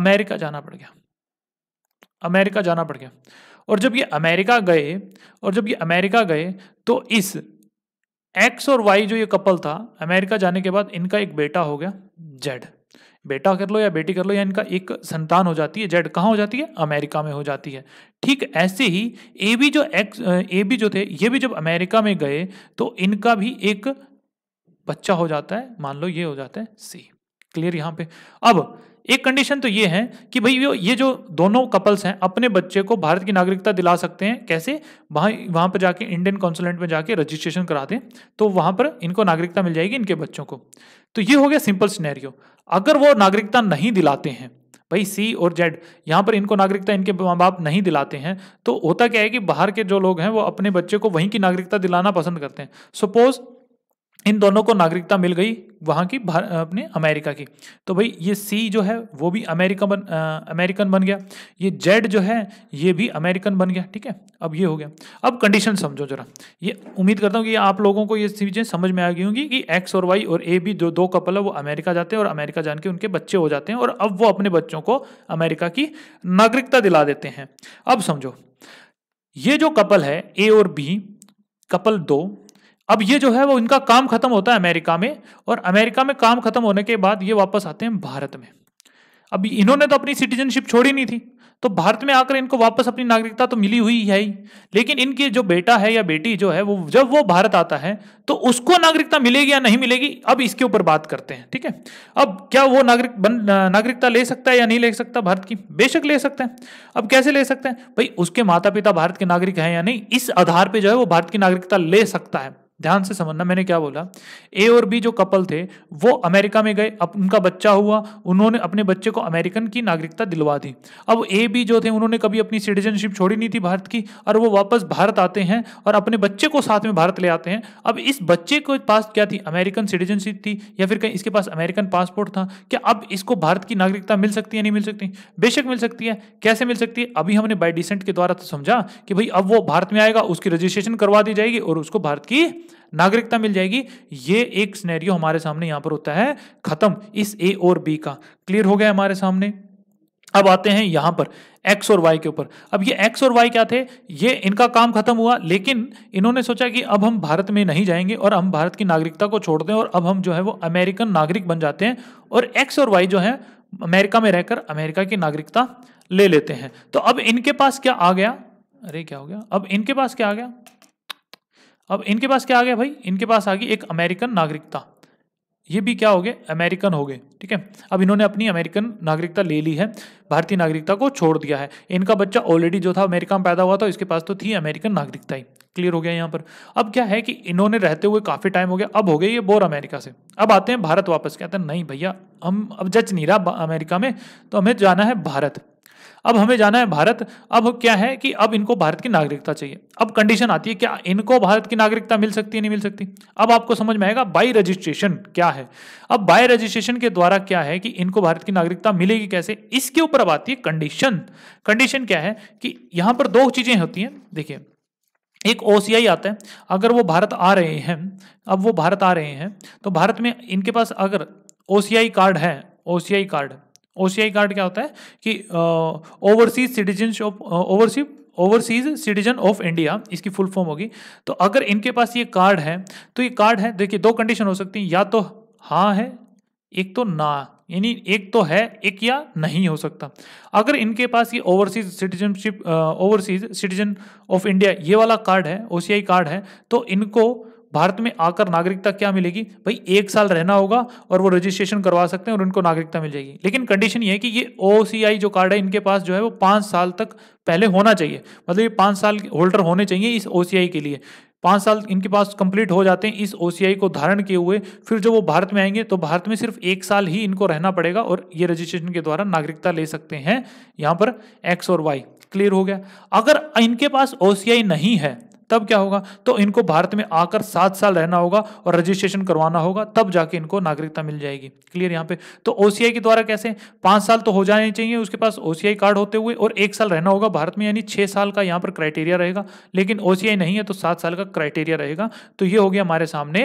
[SPEAKER 1] अमेरिका जाना पड़ गया अमेरिका जाना पड़ गया और जब ये अमेरिका गए और जब ये अमेरिका गए तो इस एक्स और वाई जो ये कपल था अमेरिका जाने के बाद इनका एक बेटा हो गया जेड बेटा कर लो या बेटी कर लो या इनका एक संतान हो जाती है जेड कहाँ हो जाती है अमेरिका में हो जाती है ठीक ऐसे ही ए बी जो एक्स ए बी जो थे ये भी जब अमेरिका में गए तो इनका भी एक बच्चा हो जाता है मान लो ये हो जाता है सी क्लियर यहाँ पे अब एक कंडीशन तो ये है कि भाई ये जो दोनों कपल्स हैं अपने बच्चे को भारत की नागरिकता दिला सकते हैं कैसे वहाँ वहाँ पर जाके इंडियन कॉन्सुलेंट में जाके रजिस्ट्रेशन करा दें तो वहाँ पर इनको नागरिकता मिल जाएगी इनके बच्चों को तो ये हो गया सिंपल स्नैरियो अगर वो नागरिकता नहीं दिलाते हैं भाई सी और जेड यहाँ पर इनको नागरिकता इनके माँ बाप नहीं दिलाते हैं तो होता क्या है कि बाहर के जो लोग हैं वो अपने बच्चे को वहीं की नागरिकता दिलाना पसंद करते हैं सपोज़ इन दोनों को नागरिकता मिल गई वहाँ की अपने अमेरिका की तो भाई ये सी जो है वो भी अमेरिका बन आ, अमेरिकन बन गया ये जेड जो है ये भी अमेरिकन बन गया ठीक है अब ये हो गया अब कंडीशन समझो जरा ये उम्मीद करता हूँ कि आप लोगों को ये चीज़ें समझ में आ गई होंगी कि एक्स और वाई और ए भी जो दो कपल है वो अमेरिका जाते हैं और अमेरिका जान के उनके बच्चे हो जाते हैं और अब वो अपने बच्चों को अमेरिका की नागरिकता दिला देते हैं अब समझो ये जो कपल है ए और बी कपल दो अब ये जो है वो इनका काम खत्म होता है अमेरिका में और अमेरिका में काम खत्म होने के बाद ये वापस आते हैं भारत में अब इन्होंने तो अपनी सिटीजनशिप छोड़ी नहीं थी तो भारत में आकर इनको वापस अपनी नागरिकता तो मिली हुई है ही लेकिन इनकी जो बेटा है या बेटी जो है वो जब वो भारत आता है तो उसको नागरिकता मिलेगी या नहीं मिलेगी अब इसके ऊपर बात करते हैं ठीक है अब क्या वो नागरिक बन नागरिकता ले सकता है या नहीं ले सकता भारत की बेशक ले सकते हैं अब कैसे ले सकते हैं भाई उसके माता पिता भारत के नागरिक हैं या नहीं इस आधार पर जो है वो भारत की नागरिकता ले सकता है ध्यान से समझना मैंने क्या बोला ए और बी जो कपल थे वो अमेरिका में गए अब उनका बच्चा हुआ उन्होंने अपने बच्चे को अमेरिकन की नागरिकता दिलवा दी अब ए बी जो थे उन्होंने कभी अपनी सिटीजनशिप छोड़ी नहीं थी भारत की और वो वापस भारत आते हैं और अपने बच्चे को साथ में भारत ले आते हैं अब इस बच्चे के पास क्या थी अमेरिकन सिटीजनशिप थी या फिर कहीं इसके पास अमेरिकन पासपोर्ट था क्या अब इसको भारत की नागरिकता मिल सकती है नहीं मिल सकती बेशक मिल सकती है कैसे मिल सकती है अभी हमने बाई डिसेंट के द्वारा तो समझा कि भाई अब वो भारत में आएगा उसकी रजिस्ट्रेशन करवा दी जाएगी और उसको भारत की नागरिकता मिल जाएगी ये एक स्नेरियो हमारे सामने यहाँ पर होता है खत्म इस ए और बी का क्लियर हो गया हमारे सामने अब आते हैं यहां पर एक्स और वाई के ऊपर अब ये एक्स और वाई क्या थे ये इनका काम खत्म हुआ लेकिन इन्होंने सोचा कि अब हम भारत में नहीं जाएंगे और हम भारत की नागरिकता को छोड़ दें और अब हम जो है वो अमेरिकन नागरिक बन जाते हैं और एक्स और वाई जो है अमेरिका में रहकर अमेरिका की नागरिकता ले लेते हैं तो अब इनके पास क्या आ गया अरे क्या हो गया अब इनके पास क्या आ गया अब इनके पास क्या आ गया भाई इनके पास आ गई एक अमेरिकन नागरिकता ये भी क्या हो गए अमेरिकन हो गए ठीक है अब इन्होंने अपनी अमेरिकन नागरिकता ले ली है भारतीय नागरिकता को छोड़ दिया है इनका बच्चा ऑलरेडी जो था अमेरिका में पैदा हुआ था इसके पास तो थी अमेरिकन नागरिकता ही क्लियर हो गया यहाँ पर अब क्या है कि इन्होंने रहते हुए काफ़ी टाइम हो गया अब हो गए ये बोर अमेरिका से अब आते हैं भारत वापस कहते हैं नहीं भैया हम अब जच नहीं रहा अमेरिका में तो हमें जाना है भारत अब हमें जाना है भारत अब क्या है कि अब इनको भारत की नागरिकता चाहिए अब कंडीशन आती है क्या इनको भारत की नागरिकता मिल सकती है नहीं मिल सकती अब आपको समझ में आएगा बाई रजिस्ट्रेशन क्या है अब बाय रजिस्ट्रेशन के द्वारा क्या है कि इनको भारत की नागरिकता मिलेगी कैसे इसके ऊपर अब आती है कंडीशन कंडीशन क्या है कि यहां पर दो चीजें होती हैं देखिए एक ओ आता है अगर वो भारत आ रहे हैं अब वो भारत आ रहे हैं तो भारत में इनके पास अगर ओ कार्ड है ओ कार्ड ओसीआई कार्ड क्या होता है कि overseas citizen of overseas overseas citizen of India इसकी फुल फॉर्म होगी तो अगर इनके पास ये कार्ड है तो ये कार्ड है देखिए दो कंडीशन हो सकती हैं या तो हाँ है एक तो ना यानी एक तो है एक या नहीं हो सकता अगर इनके पास ये overseas citizenship overseas citizen of India ये वाला कार्ड है ओसीआई कार्ड है तो इनको भारत में आकर नागरिकता क्या मिलेगी भाई एक साल रहना होगा और वो रजिस्ट्रेशन करवा सकते हैं और उनको नागरिकता मिल जाएगी लेकिन कंडीशन ये है कि ये ओ जो कार्ड है इनके पास जो है वो पाँच साल तक पहले होना चाहिए मतलब ये पाँच साल होल्डर होने चाहिए इस ओ के लिए पाँच साल इनके पास कंप्लीट हो जाते हैं इस ओ को धारण किए हुए फिर जब वो भारत में आएंगे तो भारत में सिर्फ एक साल ही इनको रहना पड़ेगा और ये रजिस्ट्रेशन के द्वारा नागरिकता ले सकते हैं यहाँ पर एक्स और वाई क्लियर हो गया अगर इनके पास ओ नहीं है तब क्या होगा तो इनको भारत में आकर सात साल रहना होगा और रजिस्ट्रेशन करवाना होगा तब जाके इनको नागरिकता मिल जाएगी क्लियर यहाँ पे तो ओसीआई के द्वारा कैसे पांच साल तो हो जाने चाहिए उसके पास ओसीआई कार्ड होते हुए और एक साल रहना होगा भारत में यानी छह साल का यहाँ पर क्राइटेरिया रहेगा लेकिन ओसीआई नहीं है तो सात साल का क्राइटेरिया रहेगा तो ये हो गया हमारे सामने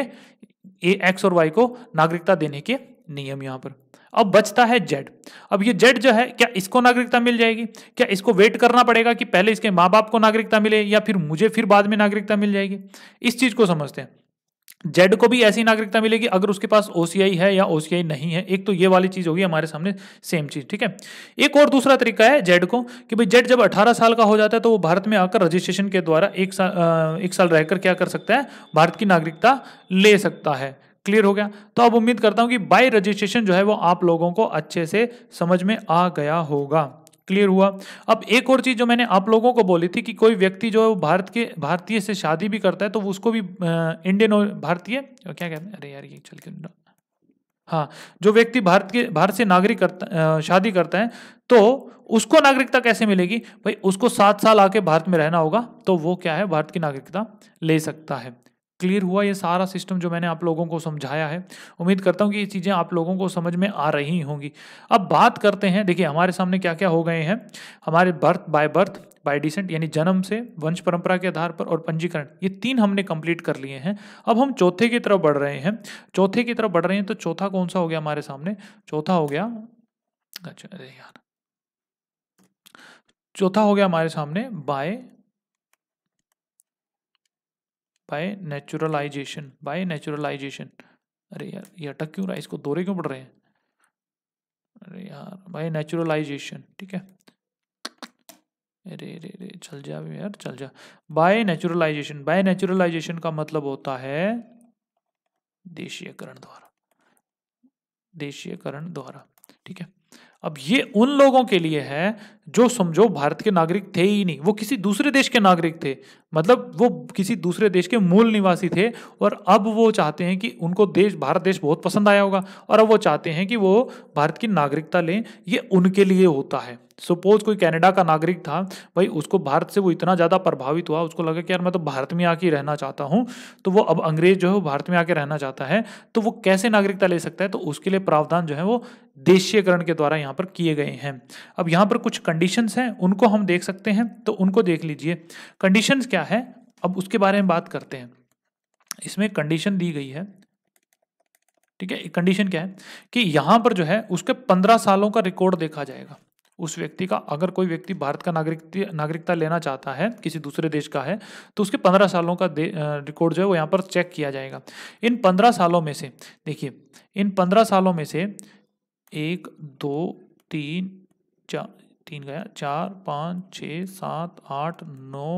[SPEAKER 1] ए एक्स और वाई को नागरिकता देने के नियम यहाँ पर अब बचता है जेड अब ये जेड जो है क्या इसको नागरिकता मिल जाएगी क्या इसको वेट करना पड़ेगा कि पहले इसके माँ बाप को नागरिकता मिले या फिर मुझे फिर बाद में नागरिकता मिल जाएगी इस चीज को समझते हैं जेड को भी ऐसी नागरिकता मिलेगी अगर उसके पास ओसीआई है या ओसीआई नहीं है एक तो ये वाली चीज होगी हमारे सामने सेम चीज ठीक है एक और दूसरा तरीका है जेड को कि भाई जेड जब 18 साल का हो जाता है तो वो भारत में आकर रजिस्ट्रेशन के द्वारा एक साल एक साल रहकर क्या कर सकता है भारत की नागरिकता ले सकता है क्लियर हो गया तो अब उम्मीद करता हूँ कि बाई रजिस्ट्रेशन जो है वो आप लोगों को अच्छे से समझ में आ गया होगा क्लियर हुआ अब एक और चीज़ जो मैंने आप लोगों को बोली थी कि कोई व्यक्ति जो है भारत के भारतीय से शादी भी करता है तो उसको भी इंडियन भारतीय क्या कहते हैं अरे यार ये चल के हाँ जो व्यक्ति भारत के भारत से नागरिक करता शादी करता है तो उसको नागरिकता कैसे मिलेगी भाई उसको सात साल आके भारत में रहना होगा तो वो क्या है भारत की नागरिकता ले सकता है क्लियर हुआ ये सारा सिस्टम जो मैंने आप लोगों को समझाया है उम्मीद करता हूँ कि ये चीज़ें आप लोगों को समझ में आ रही होंगी अब बात करते हैं देखिए हमारे सामने क्या क्या हो गए हैं हमारे birth by birth by descent यानी जन्म से वंश परंपरा के आधार पर और पंजीकरण ये तीन हमने कंप्लीट कर लिए हैं अब हम चौथे की तरफ बढ़ रहे हैं चौथे की तरफ बढ़ रहे हैं तो चौथा कौन सा हो गया हमारे सामने चौथा हो गया अच्छा यार चौथा हो गया हमारे सामने by by naturalization by naturalization अरे यार ये अटक क्यों रहा है इसको दौरे क्यों पड़ रहे हैं अरे यार बाय नेचुरलाइजेशन ठीक है अरे अरे अरे चल जा यार चल जा बाय नेचुरलाइजेशन बाय नेचुरलाइजेशन का मतलब होता है देशीयकरण द्वारा देशीयकरण द्वारा ठीक है अब ये उन लोगों के लिए है जो समझो भारत के नागरिक थे ही नहीं वो किसी दूसरे देश के नागरिक थे मतलब वो किसी दूसरे देश के मूल निवासी थे और अब वो चाहते हैं कि उनको देश भारत देश बहुत पसंद आया होगा और अब वो चाहते हैं कि वो भारत की नागरिकता लें ये उनके लिए होता है सपोज कोई कनाडा का नागरिक था भाई उसको भारत से वो इतना ज़्यादा प्रभावित हुआ उसको लगा कि यार मैं तो भारत में आके रहना चाहता हूँ तो वो अब अंग्रेज जो है वो भारत में आके रहना चाहता है तो वो कैसे नागरिकता ले सकता है तो उसके लिए प्रावधान जो है वो देशीयकरण के द्वारा यहाँ पर किए गए हैं अब यहाँ पर कुछ कंडीशंस हैं उनको हम देख सकते हैं तो उनको देख लीजिए कंडीशंस क्या क्या है अब उसके बारे में बात करते हैं इसमें कंडीशन दी गई है ठीक है कंडीशन क्या है कि यहां पर जो है उसके पंद्रह सालों का रिकॉर्ड देखा जाएगा उस व्यक्ति का अगर कोई व्यक्ति भारत का नागरिक नागरिकता लेना चाहता है किसी दूसरे देश का है तो उसके पंद्रह सालों का रिकॉर्ड जो है वो यहाँ पर चेक किया जाएगा इन पंद्रह सालों में से देखिए इन पंद्रह सालों में से एक दो तीन चार तीन गया चार पाँच छ सात आठ नौ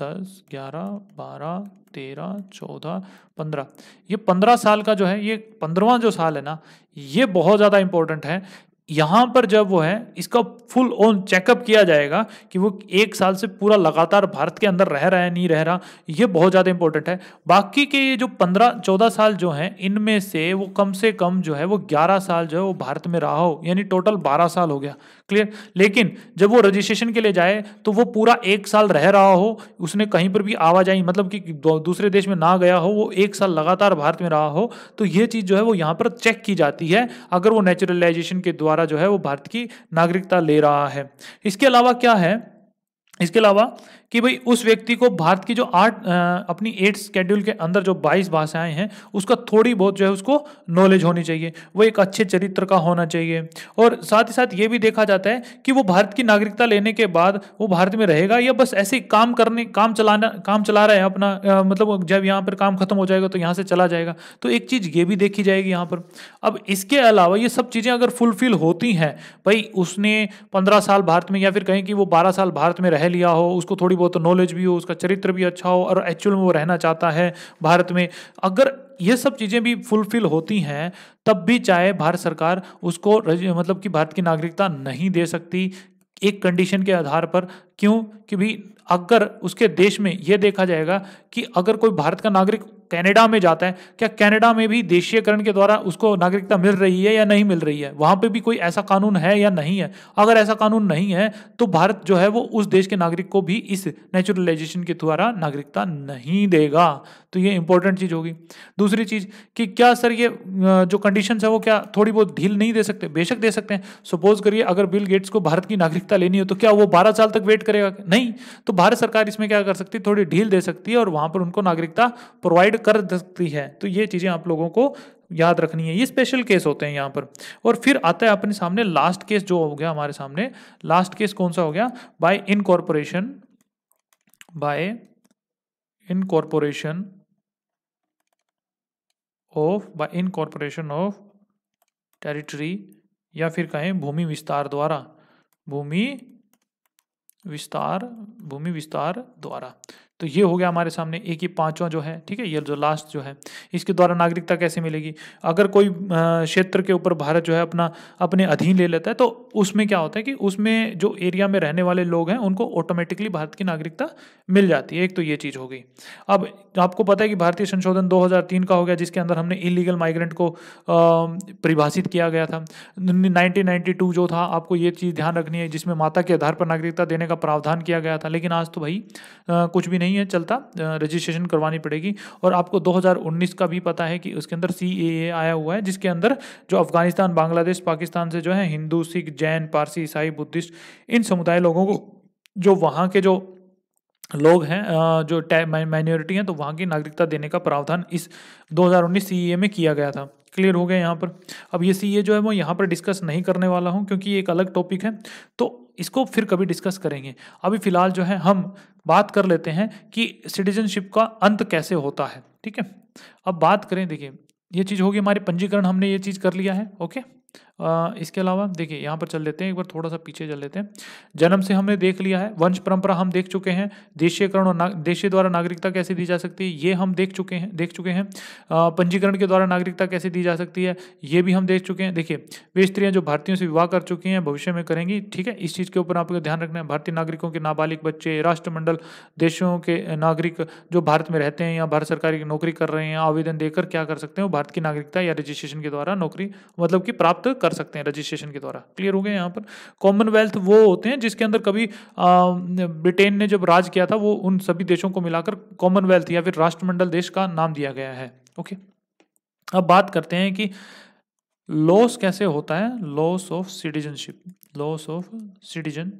[SPEAKER 1] दस ग्यारह बारह तेरह चौदह पंद्रह ये पंद्रह साल का जो है ये पंद्रवा जो साल है ना ये बहुत ज़्यादा इंपॉर्टेंट है यहाँ पर जब वो है इसका फुल ऑन चेकअप किया जाएगा कि वो एक साल से पूरा लगातार भारत के अंदर रह रहा है नहीं रह रहा ये बहुत ज़्यादा इंपॉर्टेंट है बाकी के ये जो पंद्रह चौदह साल जो हैं इनमें से वो कम से कम जो है वो ग्यारह साल जो है वो भारत में रहा हो यानी टोटल बारह साल हो गया क्लियर लेकिन जब वो रजिस्ट्रेशन के लिए जाए तो वो पूरा एक साल रह रहा हो उसने कहीं पर भी आवाजाही मतलब कि दूसरे देश में ना गया हो वो एक साल लगातार भारत में रहा हो तो ये चीज़ जो है वो यहाँ पर चेक की जाती है अगर वो नेचुरलाइजेशन के द्वारा जो है वो भारत की नागरिकता ले रहा है इसके अलावा क्या है इसके अलावा कि भाई उस व्यक्ति को भारत की जो आठ अपनी एट स्केड्यूल के अंदर जो बाईस भाषाएं हैं उसका थोड़ी बहुत जो है उसको नॉलेज होनी चाहिए वो एक अच्छे चरित्र का होना चाहिए और साथ ही साथ ये भी देखा जाता है कि वो भारत की नागरिकता लेने के बाद वो भारत में रहेगा या बस ऐसे काम करने काम चलाना काम चला रहा है अपना आ, मतलब जब यहाँ पर काम खत्म हो जाएगा तो यहाँ से चला जाएगा तो एक चीज़ ये भी देखी जाएगी यहाँ पर अब इसके अलावा ये सब चीज़ें अगर फुलफिल होती हैं भाई उसने पंद्रह साल भारत में या फिर कहें कि वो बारह साल भारत में रह लिया हो उसको थोड़ी बहुत तो नॉलेज भी हो उसका चरित्र भी अच्छा हो और एक्चुअल में वो रहना चाहता है भारत में अगर ये सब चीज़ें भी फुलफिल होती हैं तब भी चाहे भारत सरकार उसको मतलब कि भारत की नागरिकता नहीं दे सकती एक कंडीशन के आधार पर क्यों कि भी अगर उसके देश में यह देखा जाएगा कि अगर कोई भारत का नागरिक कनाडा में जाता है क्या कनाडा में भी देशीयकरण के द्वारा उसको नागरिकता मिल रही है या नहीं मिल रही है वहां पे भी कोई ऐसा कानून है या नहीं है अगर ऐसा कानून नहीं है तो भारत जो है वो उस देश के नागरिक को भी इस नेचुरलाइजेशन के द्वारा नागरिकता नहीं देगा तो ये इंपॉर्टेंट चीज़ होगी दूसरी चीज़ कि क्या सर ये जो कंडीशन है वो क्या थोड़ी बहुत ढील नहीं दे सकते बेशक दे सकते हैं सपोज करिए अगर बिल गेट्स को भारत की नागरिकता लेनी हो तो क्या वो बारह साल तक वेट करेगा नहीं तो भारत सरकार इसमें क्या कर सकती है थोड़ी ढील दे सकती है और वहां वहां पर उनको नागरिकता प्रोवाइड कर सकती है तो ये चीज़ें आप लोगों को याद रखनी है ये स्पेशल केस होते हैं यहाँ पर और फिर आता है अपने सामने लास्ट केस जो हो गया हमारे सामने लास्ट केस कौन सा हो गया by incorporation by incorporation of by incorporation of territory या फिर कहें भूमि विस्तार द्वारा भूमि विस्तार भूमि विस्तार द्वारा तो ये हो गया हमारे सामने एक ही पांचवा जो है ठीक है ये जो लास्ट जो है इसके द्वारा नागरिकता कैसे मिलेगी अगर कोई क्षेत्र के ऊपर भारत जो है अपना अपने अधीन ले लेता है तो उसमें क्या होता है कि उसमें जो एरिया में रहने वाले लोग हैं उनको ऑटोमेटिकली भारत की नागरिकता मिल जाती है एक तो ये चीज़ हो गई अब आपको पता है कि भारतीय संशोधन दो का हो गया जिसके अंदर हमने इलीगल माइग्रेंट को परिभाषित किया गया था नाइनटीन जो था आपको ये चीज़ ध्यान रखनी है जिसमें माता के आधार पर नागरिकता देने का प्रावधान किया गया था लेकिन आज तो भाई कुछ भी नहीं नहीं है चलता रजिस्ट्रेशन करवानी पड़ेगी और आपको 2019 का भी पता है कि उसके अंदर सी आया हुआ है जिसके अंदर जो अफगानिस्तान बांग्लादेश पाकिस्तान से जो है हिंदू सिख जैन पारसी ईसाई बुद्धिस्ट इन समुदाय लोगों को जो वहाँ के जो लोग हैं जो माइनॉरिटी हैं तो वहाँ की नागरिकता देने का प्रावधान इस 2019 हज़ार में किया गया था क्लियर हो गया यहाँ पर अब ये सी ए जो है वो यहाँ पर डिस्कस नहीं करने वाला हूँ क्योंकि ये एक अलग टॉपिक है तो इसको फिर कभी डिस्कस करेंगे अभी फ़िलहाल जो है हम बात कर लेते हैं कि सिटीजनशिप का अंत कैसे होता है ठीक है अब बात करें देखिए ये चीज़ होगी हमारे पंजीकरण हमने ये चीज़ कर लिया है ओके इसके अलावा देखिए यहाँ पर चल लेते हैं एक बार थोड़ा सा पीछे चल लेते हैं जन्म से हमने देख लिया है वंश परंपरा हम देख चुके हैं देशीयकरण और ना, देशीय द्वारा नागरिकता कैसे दी जा सकती है ये हम देख चुके हैं देख चुके हैं पंजीकरण के द्वारा नागरिकता कैसे दी जा सकती है ये भी हम देख चुके हैं देखिए वे स्त्रियाँ जो भारतीयों से विवाह कर चुकी हैं भविष्य में करेंगी ठीक है इस चीज़ के ऊपर आपको ध्यान रखना है भारतीय नागरिकों के नाबालिग बच्चे राष्ट्रमंडल देशों के नागरिक जो भारत में रहते हैं या भारत सरकार की नौकरी कर रहे हैं आवेदन देकर क्या कर सकते हैं वो भारत की नागरिकता या रजिस्ट्रेशन के द्वारा नौकरी मतलब कि प्राप्त कर कर सकते हैं रजिस्ट्रेशन के द्वारा क्लियर हो गया यहाँ पर कॉमनवेल्थ वो होते हैं जिसके अंदर कभी ब्रिटेन ने जब राज किया था वो उन सभी देशों को मिलाकर कॉमनवेल्थ या फिर राष्ट्रमंडल देश का नाम दिया गया है ओके अब बात करते हैं कि लॉस कैसे होता है loss of citizenship loss of citizen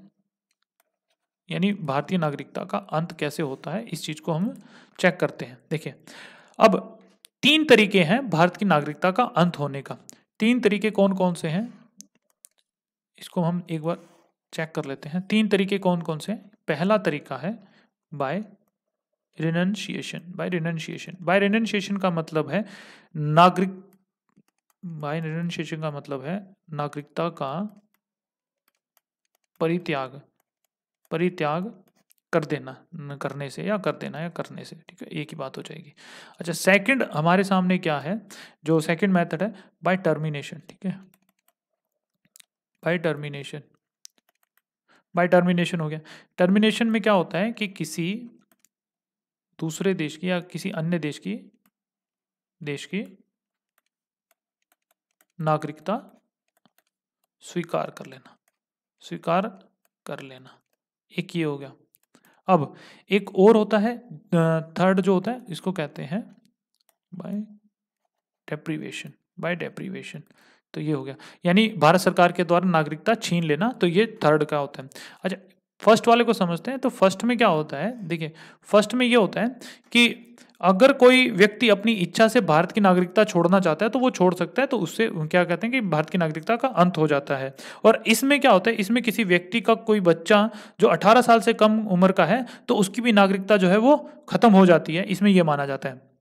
[SPEAKER 1] यानी भारतीय नागरिकता का अंत कैसे होता है इस चीज़ को हम चेक करते हैं देखिए अब तीन तरीके हैं भारत की नागरिकता का अंत होने का तीन तरीके कौन कौन से हैं इसको हम एक बार चेक कर लेते हैं तीन तरीके कौन कौन से पहला तरीका है by renunciation by renunciation by renunciation का मतलब है नागरिक बाय रिनंशिएशन का मतलब है नागरिकता का परित्याग परित्याग कर देना न करने से या कर देना या करने से ठीक है एक ही बात हो जाएगी अच्छा सेकंड हमारे सामने क्या है जो सेकंड मेथड है बाय टर्मिनेशन ठीक है बाय टर्मिनेशन बाय टर्मिनेशन हो गया टर्मिनेशन में क्या होता है कि किसी दूसरे देश की या किसी अन्य देश की देश की नागरिकता स्वीकार कर लेना स्वीकार कर लेना एक ये हो गया अब एक और होता है थर्ड जो होता है इसको कहते हैं बाय डेप्रीवेशन बाय डेप्रीवेशन तो ये हो गया यानी भारत सरकार के द्वारा नागरिकता छीन लेना तो ये थर्ड का होता है अच्छा फर्स्ट वाले को समझते हैं तो फर्स्ट में क्या होता है देखिए फर्स्ट में ये होता है कि अगर कोई व्यक्ति अपनी इच्छा से भारत की नागरिकता छोड़ना चाहता है तो वो छोड़ सकता है तो उससे क्या कहते हैं कि भारत की नागरिकता का अंत हो जाता है और इसमें क्या होता है इसमें किसी व्यक्ति का कोई बच्चा जो 18 साल से कम उम्र का है तो उसकी भी नागरिकता जो है वो खत्म हो जाती है इसमें यह माना जाता है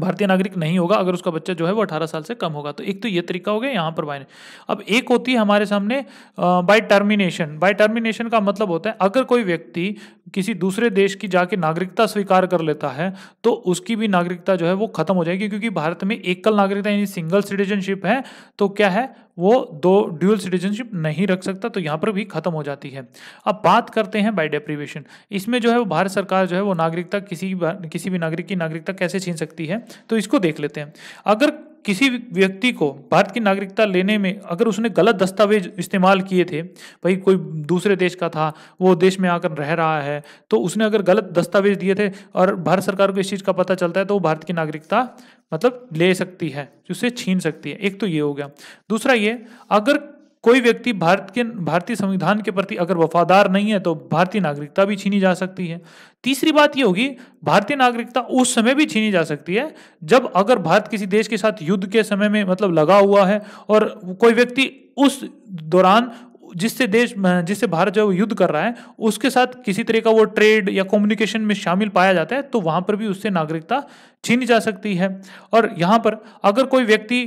[SPEAKER 1] भारतीय नागरिक नहीं होगा अगर उसका बच्चा जो है वो अठारह साल से कम होगा तो एक तो ये तरीका हो गया यहाँ पर बाइन अब एक होती है हमारे सामने बाय टर्मिनेशन बाय टर्मिनेशन का मतलब होता है अगर कोई व्यक्ति किसी दूसरे देश की जाके नागरिकता स्वीकार कर लेता है तो उसकी भी नागरिकता जो है वो खत्म हो जाएगी क्योंकि भारत में एकल नागरिकता यानी सिंगल सिटीजनशिप है तो क्या है वो दो ड्यूअल सिटीजनशिप नहीं रख सकता तो यहाँ पर भी खत्म हो जाती है अब बात करते हैं बाय डेप्रीवेशन इसमें जो है वो भारत सरकार जो है वो नागरिकता किसी किसी भी नागरिक की नागरिकता कैसे छीन सकती है तो इसको देख लेते हैं अगर किसी व्यक्ति को भारत की नागरिकता लेने में अगर उसने गलत दस्तावेज इस्तेमाल किए थे भाई कोई दूसरे देश का था वो देश में आकर रह रहा है तो उसने अगर गलत दस्तावेज दिए थे और भारत सरकार को इस चीज़ का पता चलता है तो वो भारत की नागरिकता मतलब ले सकती है उसे छीन सकती है एक तो ये हो गया दूसरा ये अगर कोई व्यक्ति भारत के भारतीय संविधान के प्रति अगर वफादार नहीं है तो भारतीय नागरिकता भी छीनी जा सकती है तीसरी बात यह होगी भारतीय नागरिकता उस समय भी छीनी जा सकती है जब अगर भारत किसी देश के साथ युद्ध के समय में मतलब लगा हुआ है और कोई व्यक्ति उस दौरान जिससे देश जिससे भारत जो युद्ध कर रहा है उसके साथ किसी तरह का वो ट्रेड या कम्युनिकेशन में शामिल पाया जाता है तो वहाँ पर भी उससे नागरिकता छीनी जा सकती है और यहाँ पर अगर कोई व्यक्ति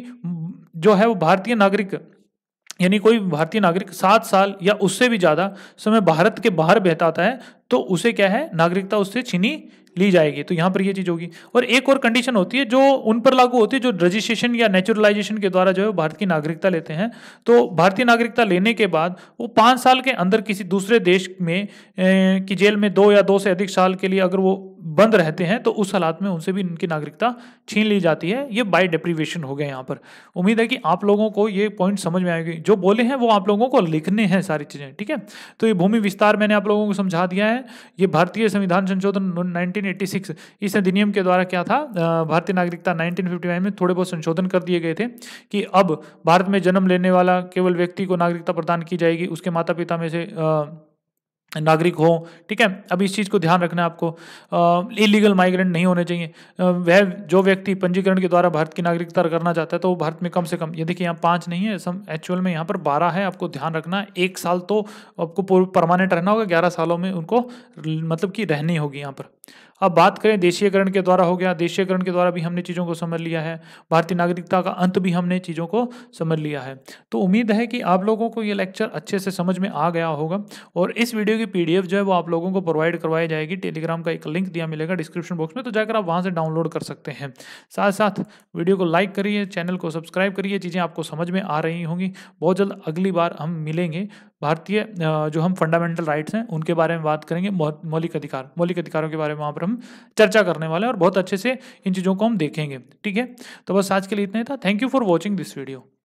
[SPEAKER 1] जो है वो भारतीय नागरिक यानी कोई भारतीय नागरिक सात साल या उससे भी ज़्यादा समय भारत के बाहर बहताता है तो उसे क्या है नागरिकता उससे छीनी ली जाएगी तो यहाँ पर यह चीज़ होगी और एक और कंडीशन होती है जो उन पर लागू होती है जो रजिस्ट्रेशन या नेचुरलाइजेशन के द्वारा जो है भारत की नागरिकता लेते हैं तो भारतीय नागरिकता लेने के बाद वो पाँच साल के अंदर किसी दूसरे देश में ए, की जेल में दो या दो से अधिक साल के लिए अगर वो बंद रहते हैं तो उस हालात में उनसे भी इनकी नागरिकता छीन ली जाती है ये बाई डिप्रीवेशन हो गया यहाँ पर उम्मीद है कि आप लोगों को ये पॉइंट समझ में आएगी जो बोले हैं वो आप लोगों को लिखने हैं सारी चीज़ें ठीक है तो ये भूमि विस्तार मैंने आप लोगों को समझा दिया है ये भारतीय संविधान संशोधन नाइनटीन इस अधिनियम के द्वारा क्या था भारतीय नागरिकता नाइनटीन में थोड़े बहुत संशोधन कर दिए गए थे कि अब भारत में जन्म लेने वाला केवल व्यक्ति को नागरिकता प्रदान की जाएगी उसके माता पिता में से आ, नागरिक हो ठीक है अब इस चीज़ को ध्यान रखना आपको इलीगल माइग्रेंट नहीं होने चाहिए वह जो व्यक्ति पंजीकरण के द्वारा भारत की नागरिकता करना चाहता है तो वो भारत में कम से कम ये देखिए यहाँ पाँच नहीं है सम एक्चुअल में यहाँ पर बारह है आपको ध्यान रखना एक साल तो आपको परमानेंट रहना होगा ग्यारह सालों में उनको मतलब कि रहनी होगी यहाँ पर अब बात करें देशीयकरण के द्वारा हो गया देशीयकरण के द्वारा भी हमने चीज़ों को समझ लिया है भारतीय नागरिकता का अंत भी हमने चीज़ों को समझ लिया है तो उम्मीद है कि आप लोगों को ये लेक्चर अच्छे से समझ में आ गया होगा और इस वीडियो की पी जो है वो आप लोगों को प्रोवाइड करवाई जाएगी टेलीग्राम का एक लिंक दिया मिलेगा डिस्क्रिप्शन बॉक्स में तो जाकर आप वहाँ से डाउनलोड कर सकते हैं साथ साथ वीडियो को लाइक करिए चैनल को सब्सक्राइब करिए चीज़ें आपको समझ में आ रही होंगी बहुत जल्द अगली बार हम मिलेंगे भारतीय जो हम फंडामेंटल राइट्स हैं उनके बारे में बात करेंगे मौलिक अधिकार मौलिक अधिकारों के बारे में वहाँ पर हम चर्चा करने वाले हैं और बहुत अच्छे से इन चीज़ों को हम देखेंगे ठीक है तो बस आज के लिए इतना ही था thank you for watching this video